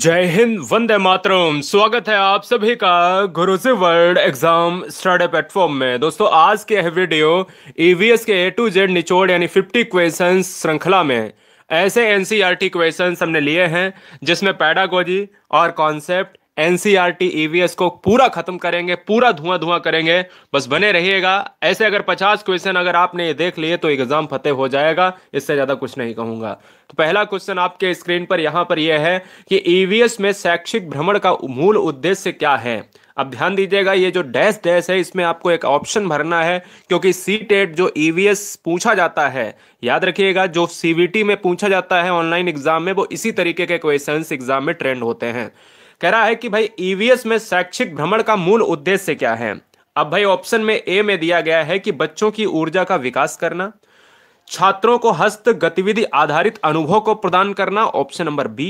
जय हिंद वंदे मातरम स्वागत है आप सभी का Guruji world exam study platform में दोस्तों आज के है वीडियो ईवीएस e के ए टू जेड निचोड़ यानी फिफ्टी क्वेश्चन श्रृंखला में ऐसे एनसीईआरटी क्वेश्चंस e हमने लिए हैं जिसमें पैडागोजी और कॉन्सेप्ट एनसीआरटी ईवीएस e को पूरा खत्म करेंगे पूरा धुआं धुआं करेंगे बस बने रहिएगा ऐसे अगर 50 क्वेश्चन अगर आपने ये देख लिए तो एग्जाम फतेह हो जाएगा इससे ज्यादा कुछ नहीं कहूंगा तो पहला क्वेश्चन आपके स्क्रीन पर यहां पर यह है कि ईवीएस e में शैक्षिक भ्रमण का मूल उद्देश्य क्या है अब ध्यान दीजिएगा ये जो डैश डैश है इसमें आपको एक ऑप्शन भरना है क्योंकि सी टेट e जो ईवीएस पूछा जाता है याद रखिएगा जो सीवीटी में पूछा जाता है ऑनलाइन एग्जाम में वो इसी तरीके के क्वेश्चंस एग्जाम में ट्रेंड होते हैं कह रहा है कि भाई ईवीएस e में शैक्षिक भ्रमण का मूल उद्देश्य क्या है अब भाई ऑप्शन में ए में दिया गया है कि बच्चों की ऊर्जा का विकास करना छात्रों को हस्त गतिविधि आधारित अनुभव को प्रदान करना ऑप्शन नंबर बी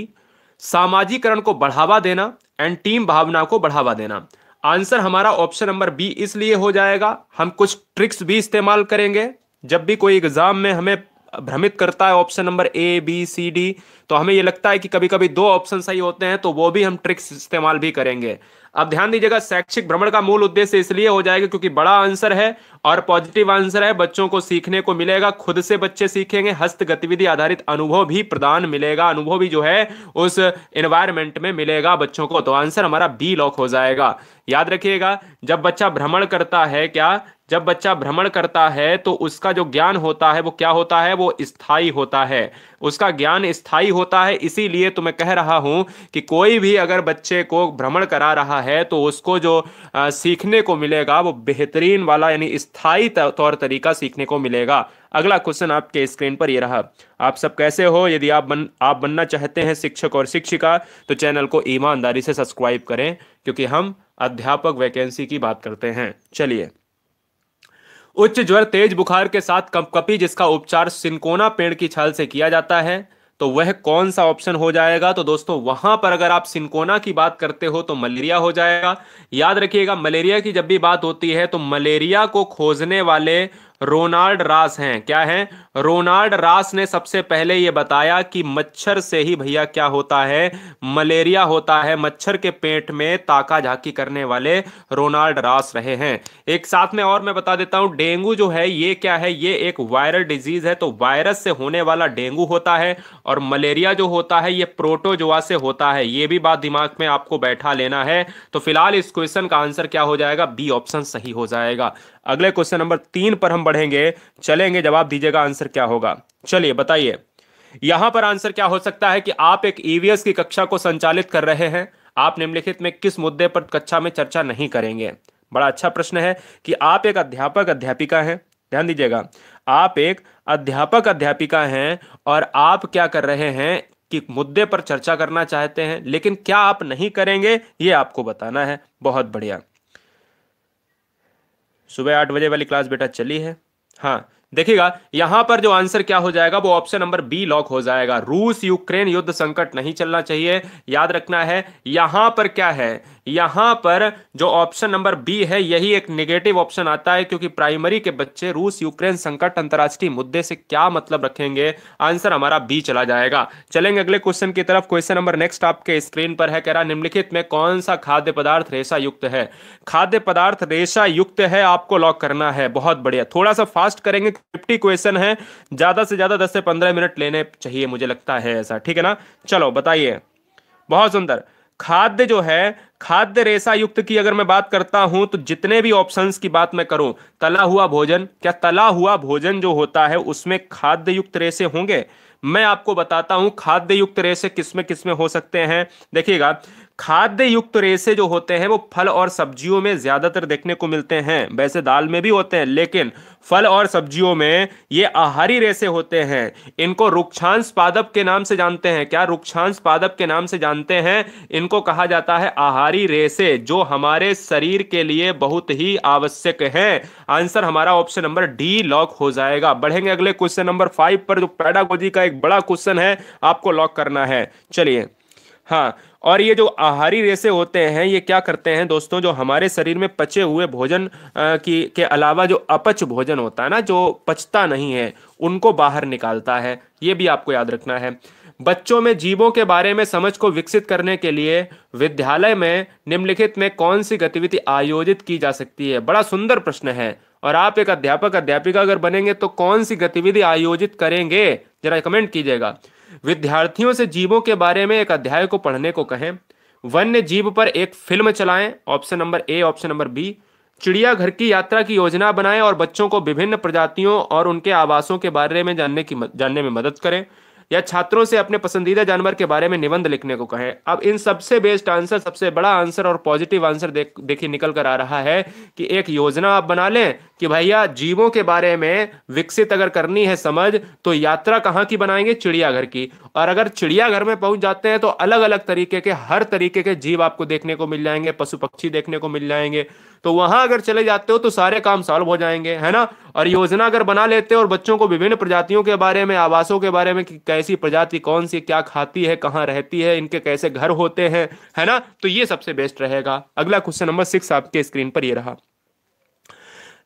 सामाजिकरण को बढ़ावा देना एंड टीम भावना को बढ़ावा देना आंसर हमारा ऑप्शन नंबर बी इसलिए हो जाएगा हम कुछ ट्रिक्स भी इस्तेमाल करेंगे जब भी कोई एग्जाम में हमें भ्रमित करता है option number A B C D तो हमें ये लगता है कि कभी कभी दो ऑप्शन सही होते हैं तो वो भी हम ट्रिक्स इस्तेमाल भी करेंगे अब ध्यान दीजिएगा शैक्षिक भ्रमण का मूल उद्देश्य इसलिए हो जाएगा क्योंकि बड़ा आंसर है और पॉजिटिव आंसर है बच्चों को सीखने को मिलेगा खुद से बच्चे सीखेंगे हस्त गतिविधि आधारित अनुभव भी प्रदान मिलेगा अनुभव भी जो है उस एनवायरमेंट में मिलेगा बच्चों को तो आंसर हमारा बी लॉक हो जाएगा याद रखिएगा जब बच्चा भ्रमण करता है क्या जब बच्चा भ्रमण करता है तो उसका जो ज्ञान होता है वो क्या होता है वो स्थाई होता है उसका ज्ञान स्थायी होता है इसीलिए तो मैं कह रहा हूँ कि कोई भी अगर बच्चे को भ्रमण करा रहा है तो उसको जो आ, सीखने को मिलेगा वो बेहतरीन वाला यानी स्थाई तौर तरीका सीखने को मिलेगा अगला क्वेश्चन आपके स्क्रीन पर ये रहा आप सब कैसे हो यदि आप बन आप बनना चाहते हैं शिक्षक और शिक्षिका तो चैनल को ईमानदारी से सब्सक्राइब करें क्योंकि हम अध्यापक वैकेंसी की बात करते हैं चलिए उच्च ज्वर तेज बुखार के साथ कपकपी जिसका उपचार सिंकोना पेड़ की छाल से किया जाता है तो वह कौन सा ऑप्शन हो जाएगा तो दोस्तों वहां पर अगर आप सिंकोना की बात करते हो तो मलेरिया हो जाएगा याद रखिएगा मलेरिया की जब भी बात होती है तो मलेरिया को खोजने वाले रोनाल्ड रास हैं क्या हैं रोनाल्ड रास ने सबसे पहले ये बताया कि मच्छर से ही भैया क्या होता है मलेरिया होता है मच्छर के पेट में ताका झाकी करने वाले रोनाल्ड रास रहे हैं एक साथ में और मैं बता देता हूँ डेंगू जो है ये क्या है ये एक वायरल डिजीज है तो वायरस से होने वाला डेंगू होता है और मलेरिया जो होता है ये प्रोटोजोआ से होता है ये भी बात दिमाग में आपको बैठा लेना है तो फिलहाल इस क्वेश्चन का आंसर क्या हो जाएगा बी ऑप्शन सही हो जाएगा अगले क्वेश्चन नंबर तीन पर हम बढ़ेंगे चलेंगे जवाब दीजिएगा आंसर आंसर क्या होगा चलिए बताइए यहां पर आंसर क्या हो सकता है कि आप एक ईवीएस e की कक्षा को संचालित कर रहे हैं आप निम्नलिखित में किस मुद्दे पर कक्षा में चर्चा नहीं करेंगे बड़ा अच्छा प्रश्न है कि आप एक अध्यापक अध्यापिका हैं ध्यान दीजिएगा आप एक अध्यापक अध्यापिका हैं और आप क्या कर रहे हैं कि मुद्दे पर चर्चा करना चाहते हैं लेकिन क्या आप नहीं करेंगे ये आपको बताना है बहुत बढ़िया सुबह आठ बजे वाली क्लास बेटा चली है हाँ देखिएगा यहां पर जो आंसर क्या हो जाएगा वो ऑप्शन नंबर बी लॉक हो जाएगा रूस यूक्रेन युद्ध संकट नहीं चलना चाहिए याद रखना है यहां पर क्या है यहां पर जो ऑप्शन नंबर बी है यही एक नेगेटिव ऑप्शन आता है क्योंकि प्राइमरी के बच्चे रूस यूक्रेन संकट अंतर्राष्ट्रीय मुद्दे से क्या मतलब रखेंगे आंसर हमारा बी चला जाएगा चलेंगे अगले क्वेश्चन की तरफ क्वेश्चन नंबर नेक्स्ट आपके स्क्रीन पर है कह रहा निम्नलिखित में कौन सा खाद्य पदार्थ रेशा युक्त है खाद्य पदार्थ रेशा युक्त है आपको लॉक करना है बहुत बढ़िया थोड़ा सा फास्ट करेंगे फिफ्टी क्वेश्चन है ज्यादा से ज्यादा दस से पंद्रह मिनट लेने चाहिए मुझे लगता है ऐसा ठीक है ना चलो बताइए बहुत सुंदर खाद्य जो है खाद्य रेशा युक्त की अगर मैं बात करता हूं तो जितने भी ऑप्शंस की बात मैं करूं तला हुआ भोजन क्या तला हुआ भोजन जो होता है उसमें खाद्य युक्त रेशे होंगे मैं आपको बताता हूं खाद्य युक्त रेशे किसमें किसमें हो सकते हैं देखिएगा खाद्य युक्त रेसे जो होते हैं वो फल और सब्जियों में ज्यादातर देखने को मिलते हैं वैसे दाल में भी होते हैं लेकिन फल और सब्जियों में ये आहारी रेसे होते हैं इनको रुक्षांश पादप के नाम से जानते हैं क्या रुक्षांश पादप के नाम से जानते हैं इनको कहा जाता है आहारी रेसे जो हमारे शरीर के लिए बहुत ही आवश्यक है आंसर हमारा ऑप्शन नंबर डी लॉक हो जाएगा बढ़ेंगे अगले क्वेश्चन नंबर फाइव पर जो पैडागोजी का एक बड़ा क्वेश्चन है आपको लॉक करना है चलिए हाँ और ये जो आहारी रेसे होते हैं ये क्या करते हैं दोस्तों जो हमारे शरीर में पचे हुए भोजन की के अलावा जो अपच भोजन होता है ना जो पचता नहीं है उनको बाहर निकालता है ये भी आपको याद रखना है बच्चों में जीवों के बारे में समझ को विकसित करने के लिए विद्यालय में निम्नलिखित में कौन सी गतिविधि आयोजित की जा सकती है बड़ा सुंदर प्रश्न है और आप एक अध्यापक अध्यापिका अगर बनेंगे तो कौन सी गतिविधि आयोजित करेंगे जरा कमेंट कीजिएगा विद्यार्थियों से जीवों के बारे में एक अध्याय को पढ़ने को कहें वन्य जीव पर एक फिल्म चलाएं option number A option number B चिड़ियाघर की यात्रा की योजना बनाएं और बच्चों को विभिन्न प्रजातियों और उनके आवासों के बारे में जानने की जानने में मदद करें या छात्रों से अपने पसंदीदा जानवर के बारे में निबंध लिखने को कहें अब इन सबसे बेस्ट आंसर सबसे बड़ा आंसर और पॉजिटिव आंसर देखिए निकल कर आ रहा है कि एक योजना आप बना लें कि भैया जीवों के बारे में विकसित अगर करनी है समझ तो यात्रा कहाँ की बनाएंगे चिड़ियाघर की और अगर चिड़ियाघर में पहुंच जाते हैं तो अलग अलग तरीके के हर तरीके के जीव आपको देखने को मिल जाएंगे पशु पक्षी देखने को मिल जाएंगे तो वहां अगर चले जाते हो तो सारे काम सॉल्व हो जाएंगे है ना और योजना अगर बना लेते हो और बच्चों को विभिन्न प्रजातियों के बारे में आवासों के बारे में कैसी प्रजाति कौन सी क्या खाती है कहाँ रहती है इनके कैसे घर होते हैं है ना तो ये सबसे बेस्ट रहेगा अगला क्वेश्चन नंबर सिक्स आपके स्क्रीन पर ये रहा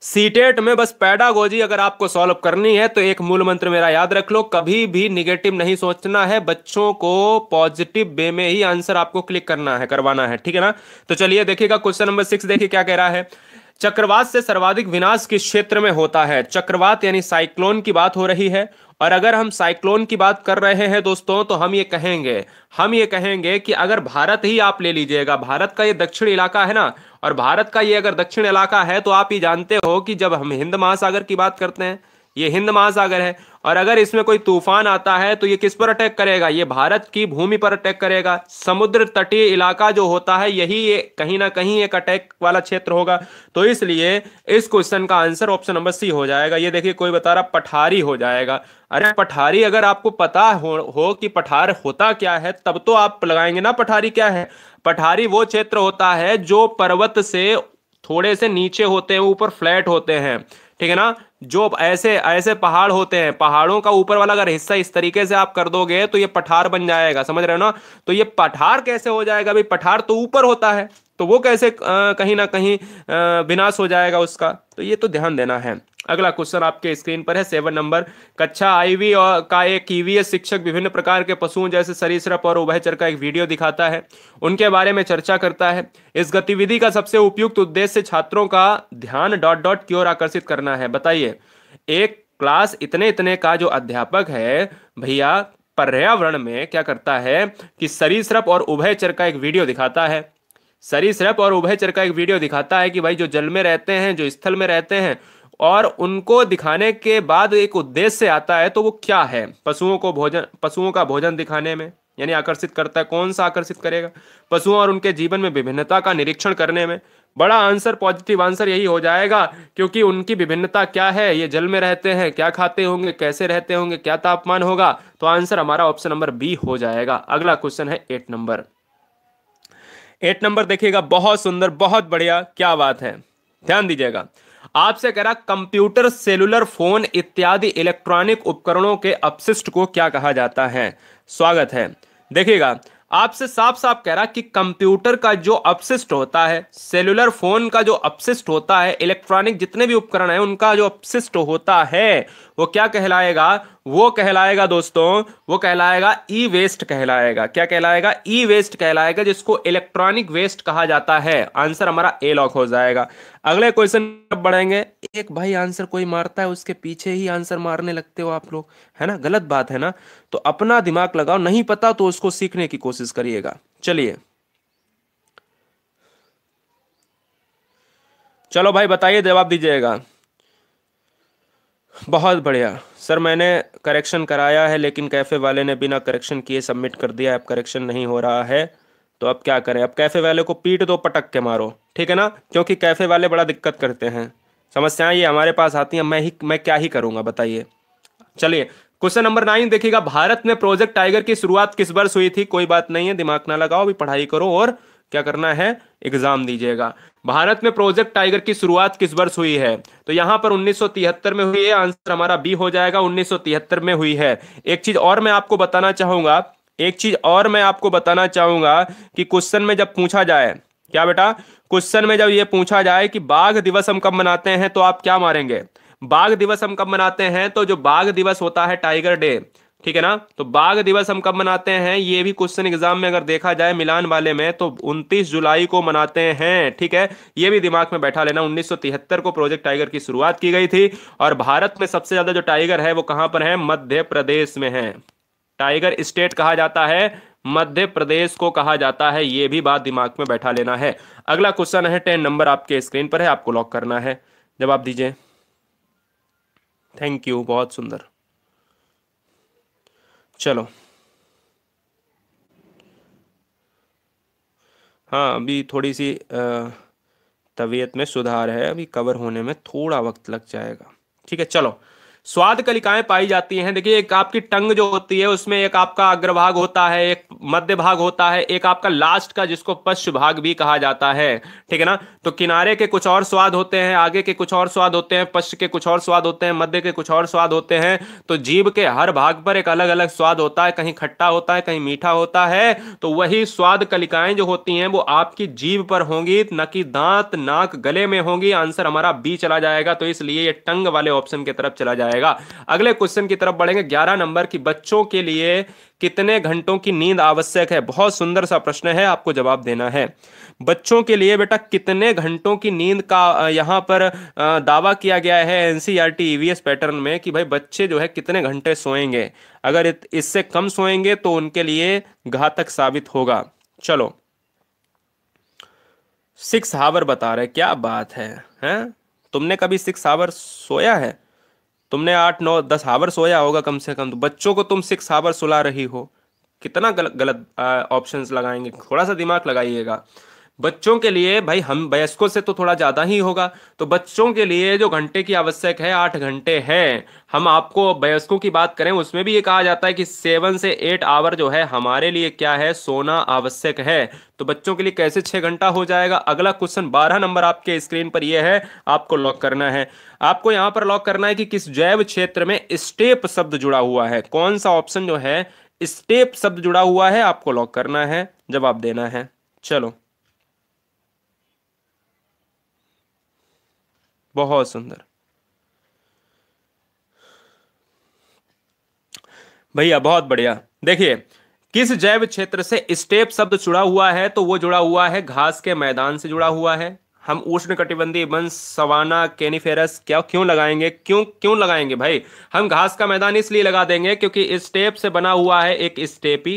सीटेट में बस पैडागोजी अगर आपको सॉल्व करनी है तो एक मूल मंत्र मेरा याद रख लो कभी भी निगेटिव नहीं सोचना है बच्चों को पॉजिटिव वे में ही आंसर आपको क्लिक करना है करवाना है ठीक है ना तो चलिए देखिएगा क्वेश्चन नंबर सिक्स देखिए क्या कह रहा है चक्रवात से सर्वाधिक विनाश किस क्षेत्र में होता है चक्रवात यानी साइक्लोन की बात हो रही है और अगर हम साइक्लोन की बात कर रहे हैं दोस्तों तो हम ये कहेंगे हम ये कहेंगे कि अगर भारत ही आप ले लीजिएगा भारत का ये दक्षिण इलाका है ना और भारत का ये अगर दक्षिण इलाका है तो आप ये जानते हो कि जब हम हिंद महासागर की बात करते हैं ये हिंद महासागर है और अगर इसमें कोई तूफान आता है तो ये किस पर अटैक करेगा ये भारत की भूमि पर अटैक करेगा समुद्र तटीय इलाका जो होता है यही ये कहीं ना कहीं एक अटैक वाला क्षेत्र होगा तो इसलिए इस क्वेश्चन का आंसर ऑप्शन नंबर सी हो जाएगा ये देखिए कोई बता रहा पठारी हो जाएगा अरे पठारी अगर आपको पता हो, हो कि पठार होता क्या है तब तो आप लगाएंगे ना पठारी क्या है पठारी वो क्षेत्र होता है जो पर्वत से थोड़े से नीचे होते हैं ऊपर फ्लैट होते हैं ठीक है ना जो ऐसे ऐसे पहाड़ होते हैं पहाड़ों का ऊपर वाला अगर हिस्सा इस तरीके से आप कर दोगे तो ये पठार बन जाएगा समझ रहे हो ना तो ये पठार कैसे हो जाएगा भाई पठार तो ऊपर होता है तो वो कैसे कहीं ना कहीं विनाश हो जाएगा उसका तो ये तो ध्यान देना है अगला क्वेश्चन आपके स्क्रीन पर है सेवन नंबर कक्षा आईवी और का एक ईवीएस शिक्षक विभिन्न प्रकार के पशुओं जैसे सरीसृप और उभयचर का एक वीडियो दिखाता है उनके बारे में चर्चा करता है इस गतिविधि का सबसे उपयुक्त उद्देश्य छात्रों का ध्यान डॉट डॉट की ओर आकर्षित करना है बताइए एक क्लास इतने इतने का जो अध्यापक है भैया पर्यावरण में क्या करता है कि सरीसृप और उभयचर का एक वीडियो दिखाता है सरीसृप और उभयचर का एक वीडियो दिखाता है कि भाई जो जल में रहते हैं जो स्थल में रहते हैं और उनको दिखाने के बाद एक उद्देश्य आता है तो वो क्या है पशुओं को भोजन पशुओं का भोजन दिखाने में यानी आकर्षित करता है कौन सा आकर्षित करेगा पशुओं और उनके जीवन में विभिन्नता का निरीक्षण करने में बड़ा आंसर पॉजिटिव आंसर यही हो जाएगा क्योंकि उनकी विभिन्नता क्या है ये जल में रहते हैं क्या खाते होंगे कैसे रहते होंगे क्या तापमान होगा तो आंसर हमारा ऑप्शन नंबर बी हो जाएगा अगला क्वेश्चन है एट नंबर एट नंबर देखिएगा बहुत सुंदर बहुत बढ़िया क्या बात है ध्यान दीजिएगा आपसे कह रहा कंप्यूटर सेलुलर फोन इत्यादि इलेक्ट्रॉनिक उपकरणों के अपशिष्ट को क्या कहा जाता है स्वागत है देखिएगा आपसे साफ साफ कह रहा कि कंप्यूटर का जो अपशिष्ट होता है सेलुलर फोन का जो अपशिष्ट होता है इलेक्ट्रॉनिक जितने भी उपकरण है उनका जो अपशिष्ट होता है वो क्या कहलाएगा वो कहलाएगा दोस्तों वो कहलाएगा ई वेस्ट कहलाएगा क्या कहलाएगा ई वेस्ट कहलाएगा जिसको इलेक्ट्रॉनिक वेस्ट कहा जाता है आंसर हमारा ए लॉक हो जाएगा अगले क्वेश्चन बढ़ेंगे एक भाई आंसर कोई मारता है उसके पीछे ही आंसर मारने लगते हो आप लोग है ना गलत बात है ना तो अपना दिमाग लगाओ नहीं पता तो उसको सीखने की कोशिश करिएगा चलिए चलो भाई बताइए जवाब दीजिएगा बहुत बढ़िया सर मैंने करेक्शन कराया है लेकिन कैफ़े वाले ने बिना करेक्शन किए सबमिट कर दिया अब करेक्शन नहीं हो रहा है तो अब क्या करें अब कैफ़े वाले को पीट दो पटक के मारो ठीक है ना क्योंकि कैफ़े वाले बड़ा दिक्कत करते हैं समस्याएं ये हमारे पास आती हैं मैं ही मैं क्या ही करूँगा बताइए चलिए क्वेश्चन नंबर नाइन देखिएगा भारत में प्रोजेक्ट टाइगर की शुरुआत किस वर्ष हुई थी कोई बात नहीं है दिमाग ना लगाओ अभी पढ़ाई करो और क्या करना है एग्जाम दीजिएगा भारत में प्रोजेक्ट टाइगर की शुरुआत किस वर्ष हुई है तो यहाँ पर 1973 में हुई है आंसर हमारा बी हो जाएगा 1973 में हुई है एक चीज और मैं आपको बताना चाहूंगा एक चीज और मैं आपको बताना चाहूंगा कि क्वेश्चन में जब पूछा जाए क्या बेटा क्वेश्चन में जब ये पूछा जाए कि बाघ दिवस हम कब मनाते हैं तो आप क्या मारेंगे बाघ दिवस हम कब मनाते हैं तो जो बाघ दिवस होता है टाइगर डे ठीक है ना तो बाघ दिवस हम कब मनाते हैं ये भी क्वेश्चन एग्जाम में अगर देखा जाए मिलान वाले में तो 29 जुलाई को मनाते हैं ठीक है ये भी दिमाग में बैठा लेना 1973 को प्रोजेक्ट टाइगर की शुरुआत की गई थी और भारत में सबसे ज्यादा जो टाइगर है वो कहां पर है मध्य प्रदेश में है टाइगर स्टेट कहा जाता है मध्य प्रदेश को कहा जाता है ये भी बात दिमाग में बैठा लेना है अगला क्वेश्चन है टेन नंबर आपके स्क्रीन पर है आपको लॉक करना है जवाब दीजिए थैंक यू बहुत सुंदर चलो हाँ अभी थोड़ी सी तबीयत में सुधार है अभी कवर होने में थोड़ा वक्त लग जाएगा ठीक है चलो स्वाद कलिकाएं पाई जाती हैं देखिए एक आपकी टंग जो होती है उसमें एक आपका अग्रभाग होता है एक मध्य भाग होता है एक आपका लास्ट का जिसको पश्च भाग भी कहा जाता है ठीक है ना तो किनारे के कुछ और स्वाद होते हैं आगे के कुछ और स्वाद होते हैं पश्च के कुछ और स्वाद होते हैं मध्य के कुछ और स्वाद होते हैं तो जीव के हर भाग पर एक अलग अलग स्वाद होता है कहीं खट्टा होता है कहीं मीठा होता है तो वही स्वाद कलिकाएं जो होती हैं वो आपकी जीव पर होंगी न कि दांत नाक गले में होंगी आंसर हमारा बी चला जाएगा तो इसलिए ये टंग वाले ऑप्शन की तरफ चला जाएगा रहेगा अगले क्वेश्चन की तरफ बढ़ेंगे ग्यारह नंबर की बच्चों के लिए कितने घंटों की नींद आवश्यक है बहुत सुंदर सा प्रश्न है आपको जवाब देना है बच्चों के लिए बेटा कितने घंटों की नींद का यहाँ पर दावा किया गया है एनसीईआरटी ईवीएस पैटर्न में कि भाई बच्चे जो है कितने घंटे सोएंगे अगर इससे कम सोएंगे तो उनके लिए घातक साबित होगा चलो सिक्स हावर बता रहे क्या बात है है? तुमने कभी सिक्स हावर सोया है तुमने आठ नौ दस हावर सोया होगा कम से कम तो बच्चों को तुम सिक्स हावर सुला रही हो कितना गलत गलत ऑप्शंस लगाएंगे थोड़ा सा दिमाग लगाइएगा बच्चों के लिए भाई हम वयस्कों से तो थोड़ा ज़्यादा ही होगा तो बच्चों के लिए जो घंटे की आवश्यक है आठ घंटे हैं हम आपको वयस्कों की बात करें उसमें भी ये कहा जाता है कि सेवन से एट आवर जो है हमारे लिए क्या है सोना आवश्यक है तो बच्चों के लिए कैसे छः घंटा हो जाएगा अगला क्वेश्चन बारह नंबर आपके स्क्रीन पर यह है आपको लॉक करना है आपको यहाँ पर लॉक करना है कि किस जैव क्षेत्र में स्टेप शब्द जुड़ा हुआ है कौन सा ऑप्शन जो है स्टेप शब्द जुड़ा हुआ है आपको लॉक करना है जवाब देना है चलो बहुत सुंदर भैया बहुत बढ़िया देखिए किस जैव क्षेत्र से स्टेप शब्द जुड़ा हुआ है तो वो जुड़ा हुआ है घास के मैदान से जुड़ा हुआ है हम उष्ण कटिबंधीय वन सवाना केनिफेरस क्या क्यों लगाएंगे क्यों क्यों लगाएंगे भाई हम घास का मैदान इसलिए लगा देंगे क्योंकि स्टेप से बना हुआ है एक स्टेपी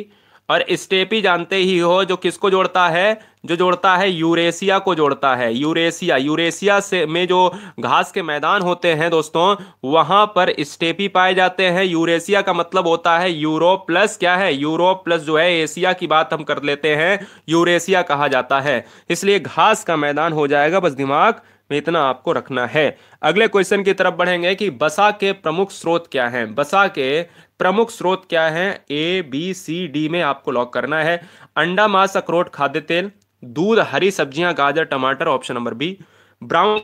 और स्टेप ही जानते ही हो जो किसको जोड़ता है जो जोड़ता है यूरेशिया को जोड़ता है यूरेशिया यूरेशिया से में जो घास के मैदान होते हैं दोस्तों वहां पर स्टेपी पाए जाते हैं यूरेशिया का मतलब होता है यूरोप प्लस क्या है यूरोप प्लस जो है एशिया की बात हम कर लेते हैं यूरेशिया कहा जाता है इसलिए घास का मैदान हो जाएगा बस दिमाग में इतना आपको रखना है अगले क्वेश्चन की तरफ बढ़ेंगे कि बसा के प्रमुख स्रोत क्या हैं बसा के प्रमुख स्रोत क्या है ए बी सी डी में आपको लॉक करना है अंडा मांस अखरोट खाद्य तेल दूध हरी सब्जियां गाजर टमाटर option number B brown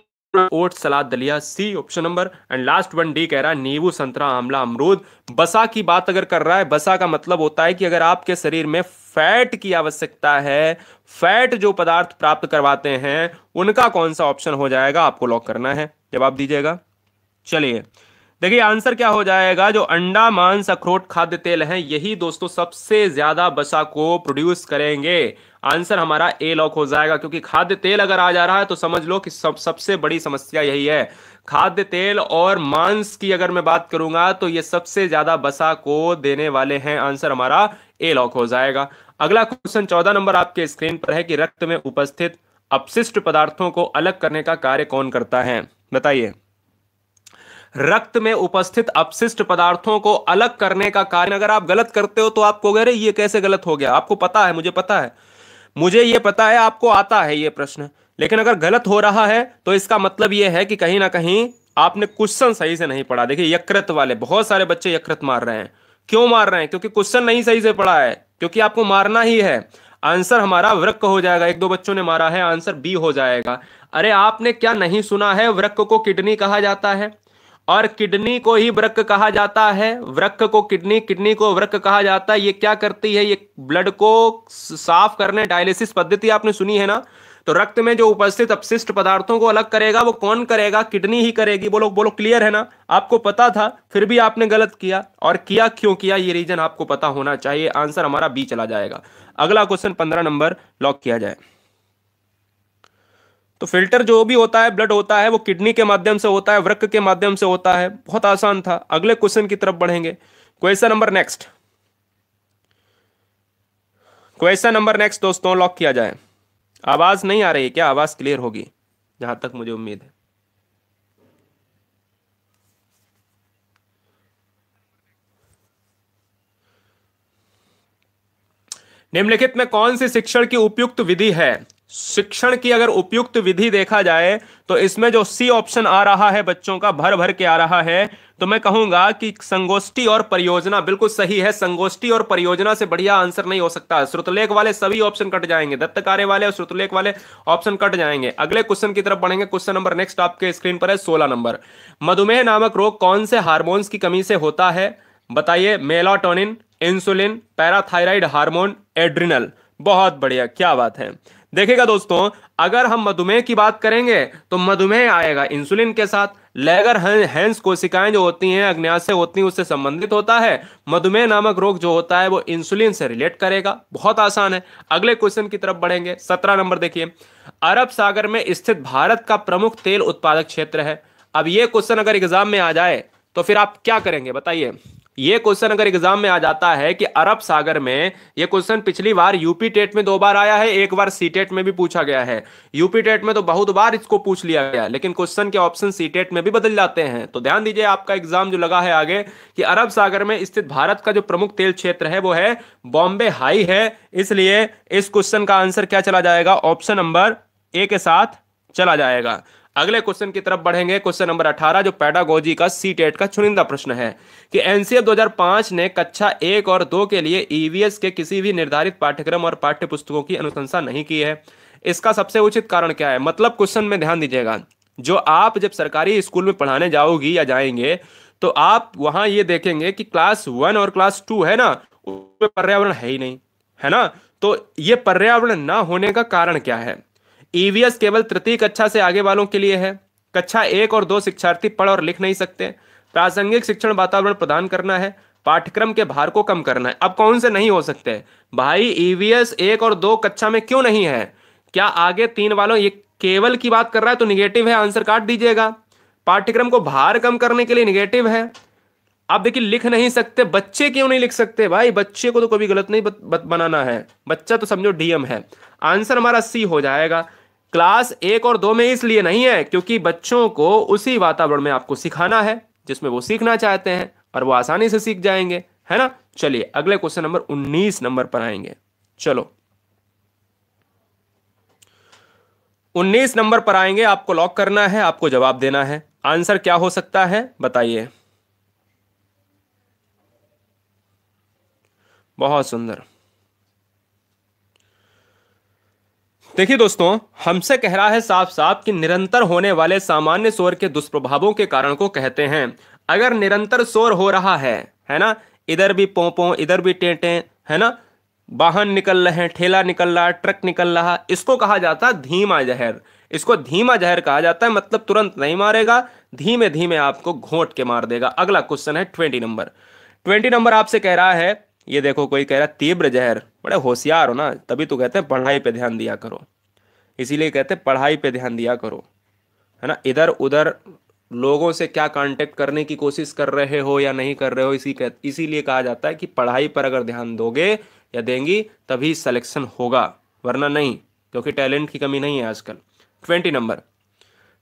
oat salad दलिया C option number and last one D कह रहा है नींबू संतरा आमला अमरूद बसा की बात अगर कर रहा है बसा का मतलब होता है कि अगर आपके शरीर में फैट की आवश्यकता है फैट जो पदार्थ प्राप्त करवाते हैं उनका कौन सा ऑप्शन हो जाएगा आपको लॉक करना है जवाब दीजिएगा चलिए देखिए आंसर क्या हो जाएगा जो अंडा मांस अखरोट खाद्य तेल है यही दोस्तों सबसे ज्यादा बसा को प्रोड्यूस करेंगे आंसर हमारा ए लॉक हो जाएगा क्योंकि खाद्य तेल अगर आ जा रहा है तो समझ लो कि सब सबसे बड़ी समस्या यही है खाद्य तेल और मांस की अगर मैं बात करूंगा तो ये सबसे ज्यादा बसा को देने वाले हैं आंसर हमारा ए लॉक हो जाएगा अगला क्वेश्चन चौदह नंबर आपके स्क्रीन पर है कि रक्त में उपस्थित अपशिष्ट पदार्थों को अलग करने का कार्य कौन करता है बताइए रक्त में उपस्थित अपशिष्ट पदार्थों को अलग करने का कार्य अगर आप गलत करते हो तो आपको कह ये कैसे गलत हो गया आपको पता है मुझे पता है मुझे ये पता है आपको आता है ये प्रश्न लेकिन अगर गलत हो रहा है तो इसका मतलब यह है कि कहीं ना कहीं आपने क्वेश्चन सही से नहीं पढ़ा देखिए यकृत वाले बहुत सारे बच्चे यकृत मार रहे हैं क्यों मार रहे हैं क्योंकि क्वेश्चन नहीं सही से पढ़ा है क्योंकि आपको मारना ही है आंसर हमारा वृक्क हो जाएगा एक दो बच्चों ने मारा है आंसर बी हो जाएगा अरे आपने क्या नहीं सुना है वृक्क को किडनी कहा जाता है और किडनी को ही वृक्क कहा जाता है वृक्क को किडनी किडनी को वृक्क कहा जाता है ये क्या करती है ये ब्लड को साफ करने डायलिसिस पद्धति आपने सुनी है ना तो रक्त में जो उपस्थित अपशिष्ट पदार्थों को अलग करेगा वो कौन करेगा किडनी ही करेगी बोलो बोलो क्लियर है ना आपको पता था फिर भी आपने गलत किया और किया क्यों किया ये रीजन आपको पता होना चाहिए आंसर हमारा बी चला जाएगा अगला क्वेश्चन पंद्रह नंबर लॉक किया जाए तो फिल्टर जो भी होता है ब्लड होता है वो किडनी के माध्यम से होता है वृक्क के माध्यम से होता है बहुत आसान था अगले क्वेश्चन की तरफ बढ़ेंगे question number next question number next दोस्तों लॉक किया जाए आवाज नहीं आ रही है क्या आवाज क्लियर होगी जहां तक मुझे उम्मीद है निम्नलिखित में कौन सी शिक्षण की उपयुक्त विधि है शिक्षण की अगर उपयुक्त विधि देखा जाए तो इसमें जो सी ऑप्शन आ रहा है बच्चों का भर भर के आ रहा है तो मैं कहूंगा कि संगोष्ठी और परियोजना बिल्कुल सही है संगोष्ठी और परियोजना से बढ़िया आंसर नहीं हो सकता श्रुतलेख वाले सभी ऑप्शन कट जाएंगे दत्तकार वाले और श्रुतलेख वाले ऑप्शन कट जाएंगे अगले क्वेश्चन की तरफ बढ़ेंगे क्वेश्चन नंबर नेक्स्ट आपके स्क्रीन पर है सोलह नंबर मधुमेह नामक रोग कौन से हार्मोन्स की कमी से होता है बताइए melatonin insulin parathyroid hormone adrenal बहुत बढ़िया क्या बात है देखिएगा दोस्तों अगर हम मधुमेह की बात करेंगे तो मधुमेह आएगा इंसुलिन के साथ लेगर हैंस कोशिकाएं जो होती हैं अग्न्यास से होती हैं उससे संबंधित होता है मधुमेह नामक रोग जो होता है वो इंसुलिन से रिलेट करेगा बहुत आसान है अगले क्वेश्चन की तरफ बढ़ेंगे सत्रह नंबर देखिए अरब सागर में स्थित भारत का प्रमुख तेल उत्पादक क्षेत्र है अब ये क्वेश्चन अगर एग्जाम में आ जाए तो फिर आप क्या करेंगे बताइए ये क्वेश्चन अगर एग्जाम में आ जाता है कि अरब सागर में ये क्वेश्चन पिछली बार यूपी टेट में दो बार आया है एक बार सी टेट में भी पूछा गया है यूपी टेट में तो बहुत बार इसको पूछ लिया गया लेकिन क्वेश्चन के ऑप्शन सी टेट में भी बदल जाते हैं तो ध्यान दीजिए आपका एग्जाम जो लगा है आगे कि अरब सागर में स्थित भारत का जो प्रमुख तेल क्षेत्र है वो है बॉम्बे हाई है इसलिए इस क्वेश्चन का आंसर क्या चला जाएगा ऑप्शन नंबर ए के साथ चला जाएगा अगले क्वेश्चन की तरफ बढ़ेंगे क्वेश्चन नंबर 18 जो पैडागोजी का सी टेट e का चुनिंदा प्रश्न है कि एनसीएफ 2005 ने कक्षा एक और दो के लिए ईवीएस e के किसी भी निर्धारित पाठ्यक्रम और पाठ्य पुस्तकों की अनुशंसा नहीं की है इसका सबसे उचित कारण क्या है मतलब क्वेश्चन में ध्यान दीजिएगा जो आप जब सरकारी स्कूल में पढ़ाने जाओगी या जाएंगे तो आप वहां ये देखेंगे कि क्लास वन और क्लास टू है ना उसमें पर्यावरण है ही नहीं है ना तो ये पर्यावरण ना होने का कारण क्या है ईवीएस e केवल तृतीय कक्षा से आगे वालों के लिए है कक्षा एक और दो शिक्षार्थी पढ़ और लिख नहीं सकते प्रासंगिक शिक्षण वातावरण प्रदान करना है पाठ्यक्रम के भार को कम करना है अब कौन से नहीं हो सकते भाई ईवीएस e एक और दो कक्षा में क्यों नहीं है क्या आगे तीन वालों ये केवल की बात कर रहा है तो निगेटिव है आंसर काट दीजिएगा पाठ्यक्रम को भार कम करने के लिए निगेटिव है आप देखिए लिख नहीं सकते बच्चे क्यों नहीं लिख सकते भाई बच्चे को तो कभी गलत नहीं बनाना है बच्चा तो समझो डीएम है आंसर हमारा सी हो जाएगा क्लास एक और दो में इसलिए नहीं है क्योंकि बच्चों को उसी वातावरण में आपको सिखाना है जिसमें वो सीखना चाहते हैं और वो आसानी से सीख जाएंगे है ना चलिए अगले क्वेश्चन नंबर उन्नीस नंबर पर आएंगे चलो उन्नीस नंबर पर आएंगे आपको लॉक करना है आपको जवाब देना है आंसर क्या हो सकता है बताइए बहुत सुंदर देखिए दोस्तों हमसे कह रहा है साफ साफ कि निरंतर होने वाले सामान्य शोर के दुष्प्रभावों के कारण को कहते हैं अगर निरंतर शोर हो रहा है है ना इधर भी पोंपों इधर भी टेंटे है ना वाहन निकल रहे हैं ठेला निकल रहा है ट्रक निकल रहा इसको कहा जाता है धीमा जहर इसको धीमा जहर कहा जाता है मतलब तुरंत नहीं मारेगा धीमे धीमे आपको घोट के मार देगा अगला क्वेश्चन है ट्वेंटी नंबर ट्वेंटी नंबर आपसे कह रहा है ये देखो कोई कह रहा है तीव्र जहर बड़े होशियार हो ना तभी तो कहते हैं पढ़ाई पे ध्यान दिया करो इसीलिए कहते हैं पढ़ाई पे ध्यान दिया करो है ना इधर उधर लोगों से क्या कांटेक्ट करने की कोशिश कर रहे हो या नहीं कर रहे हो इसी कह इसीलिए कहा जाता है कि पढ़ाई पर अगर ध्यान दोगे या देंगी तभी सिलेक्शन होगा वरना नहीं क्योंकि टैलेंट की कमी नहीं है आजकल ट्वेंटी नंबर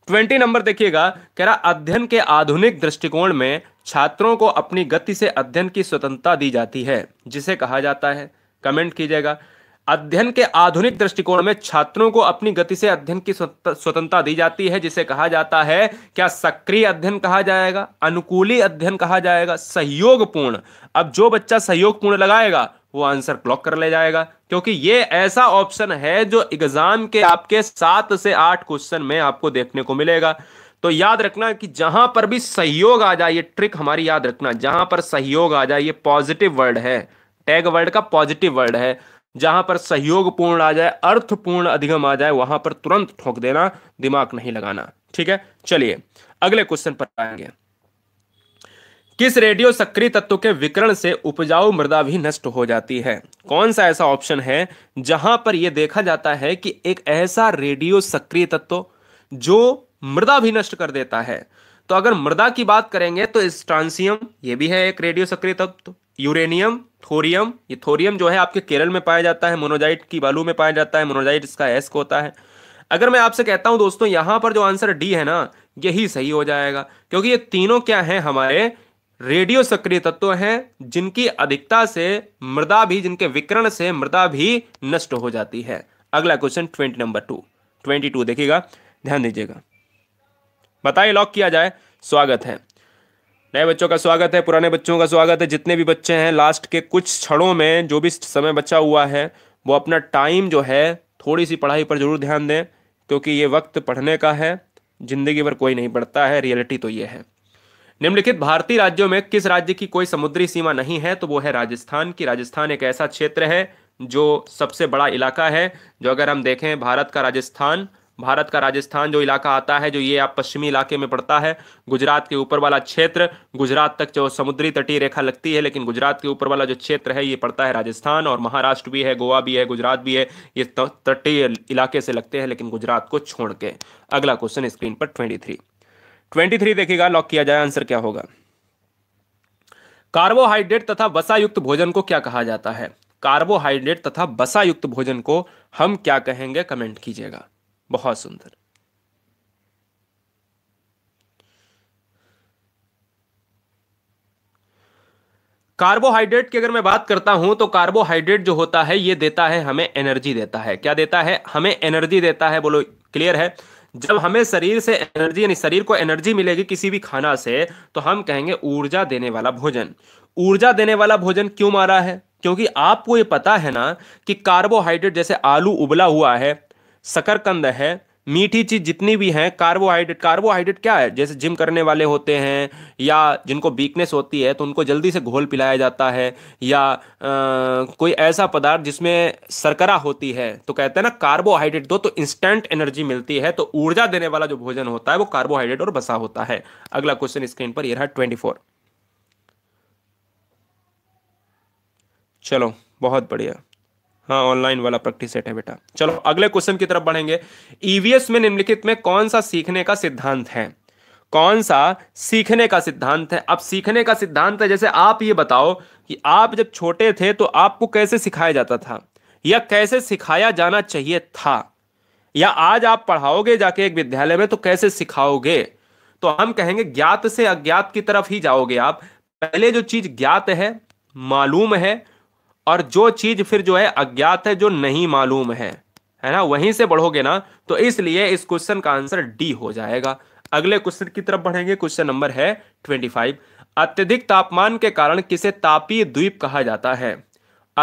ट्वेंटी नंबर देखिएगा कह रहा अध्ययन के आधुनिक दृष्टिकोण में छात्रों को अपनी गति से अध्ययन की स्वतंत्रता दी जाती है जिसे कहा जाता है कमेंट कीजिएगा अध्ययन के आधुनिक दृष्टिकोण में छात्रों को अपनी गति से अध्ययन की स्वतंत्रता दी जाती है जिसे कहा जाता है क्या सक्रिय अध्ययन कहा जाएगा अनुकूली अध्ययन कहा जाएगा सहयोगपूर्ण अब जो बच्चा सहयोगपूर्ण लगाएगा वो आंसर क्लॉक कर ले जाएगा क्योंकि ये ऐसा ऑप्शन है जो एग्जाम के आपके सात से आठ क्वेश्चन में आपको देखने को मिलेगा तो याद रखना कि जहां पर भी सहयोग आ जाए ये ट्रिक हमारी याद रखना जहां पर सहयोग आ जाए ये पॉजिटिव वर्ड है टैग वर्ड का पॉजिटिव वर्ड है जहां पर सहयोग पूर्ण आ जाए अर्थपूर्ण अधिगम आ जाए वहां पर तुरंत ठोक देना दिमाग नहीं लगाना ठीक है चलिए अगले क्वेश्चन पर आएंगे किस रेडियो सक्रिय तत्व के विकरण से उपजाऊ मृदा भी नष्ट हो जाती है कौन सा ऐसा ऑप्शन है जहां पर यह देखा जाता है कि एक ऐसा रेडियो सक्रिय तत्व जो मृदा भी नष्ट कर देता है तो अगर मृदा की बात करेंगे तो स्ट्रांसियम यह भी है एक रेडियो सक्रिय तत्व यूरेनियम थोरियम ये थोरियम जो है आपके केरल में पाया जाता है मोनोजाइट की बालू में पाया जाता है मोनोजाइट इसका एस्क होता है अगर मैं आपसे कहता हूं दोस्तों यहां पर जो आंसर डी है ना यही सही हो जाएगा क्योंकि ये तीनों क्या है हमारे रेडियो सक्रिय तत्व हैं जिनकी अधिकता से मृदा भी जिनके विकरण से मृदा भी नष्ट हो जाती है अगला question twenty number two twenty two देखिएगा ध्यान दीजिएगा बताइए लॉक किया जाए स्वागत है नए बच्चों का स्वागत है पुराने बच्चों का स्वागत है जितने भी बच्चे हैं लास्ट के कुछ क्षणों में जो भी समय बचा हुआ है वो अपना टाइम जो है थोड़ी सी पढ़ाई पर ज़रूर ध्यान दें क्योंकि ये वक्त पढ़ने का है ज़िंदगी भर कोई नहीं पढ़ता है रियलिटी तो ये है निम्नलिखित भारतीय राज्यों में किस राज्य की कोई समुद्री सीमा नहीं है तो वो है राजस्थान की राजस्थान एक ऐसा क्षेत्र है जो सबसे बड़ा इलाका है जो अगर हम देखें भारत का राजस्थान भारत का राजस्थान जो इलाका आता है जो ये आप पश्चिमी इलाके में पड़ता है गुजरात के ऊपर वाला क्षेत्र गुजरात तक जो समुद्री तटीय रेखा लगती है लेकिन गुजरात के ऊपर वाला जो क्षेत्र है ये पड़ता है राजस्थान और महाराष्ट्र भी है गोवा भी है गुजरात भी है ये तटीय इलाके से लगते हैं लेकिन गुजरात को छोड़ के अगला क्वेश्चन स्क्रीन पर ट्वेंटी थ्री ट्वेंटी थ्री देखिएगा लॉक किया जाए आंसर क्या होगा कार्बोहाइड्रेट तथा वसायुक्त भोजन को क्या कहा जाता है कार्बोहाइड्रेट तथा वसायुक्त भोजन को हम क्या कहेंगे कमेंट कीजिएगा बहुत सुंदर कार्बोहाइड्रेट की अगर मैं बात करता हूं तो कार्बोहाइड्रेट जो होता है ये देता है हमें एनर्जी देता है क्या देता है हमें एनर्जी देता है बोलो क्लियर है जब हमें शरीर से एनर्जी यानी शरीर को एनर्जी मिलेगी किसी भी खाना से तो हम कहेंगे ऊर्जा देने वाला भोजन ऊर्जा देने वाला भोजन क्यों मारा है क्योंकि आपको ये पता है ना कि कार्बोहाइड्रेट जैसे आलू उबला हुआ है शकरकंद है मीठी चीज़ जितनी भी है कार्बोहाइड्रेट कार्बोहाइड्रेट क्या है जैसे जिम करने वाले होते हैं या जिनको वीकनेस होती है तो उनको जल्दी से घोल पिलाया जाता है या आ, कोई ऐसा पदार्थ जिसमें सरकरा होती है तो कहते हैं ना कार्बोहाइड्रेट दो तो इंस्टेंट एनर्जी मिलती है तो ऊर्जा देने वाला जो भोजन होता है वो कार्बोहाइड्रेट और बसा होता है अगला क्वेश्चन स्क्रीन पर यह रहा ट्वेंटी चलो बहुत बढ़िया हाँ ऑनलाइन वाला प्रैक्टिस सेट है बेटा चलो अगले क्वेश्चन की तरफ बढ़ेंगे ईवीएस e में निम्नलिखित में कौन सा सीखने का सिद्धांत है कौन सा सीखने का सिद्धांत है अब सीखने का सिद्धांत है जैसे आप ये बताओ कि आप जब छोटे थे तो आपको कैसे सिखाया जाता था या कैसे सिखाया जाना चाहिए था या आज आप पढ़ाओगे जाके एक विद्यालय में तो कैसे सिखाओगे तो हम कहेंगे ज्ञात से अज्ञात की तरफ ही जाओगे आप पहले जो चीज ज्ञात है मालूम है और जो चीज फिर जो है अज्ञात है जो नहीं मालूम है है ना वहीं से बढ़ोगे ना तो इसलिए इस क्वेश्चन का आंसर डी हो जाएगा अगले क्वेश्चन की तरफ बढ़ेंगे क्वेश्चन नंबर है ट्वेंटी फाइव अत्यधिक तापमान के कारण किसे तापीय द्वीप कहा जाता है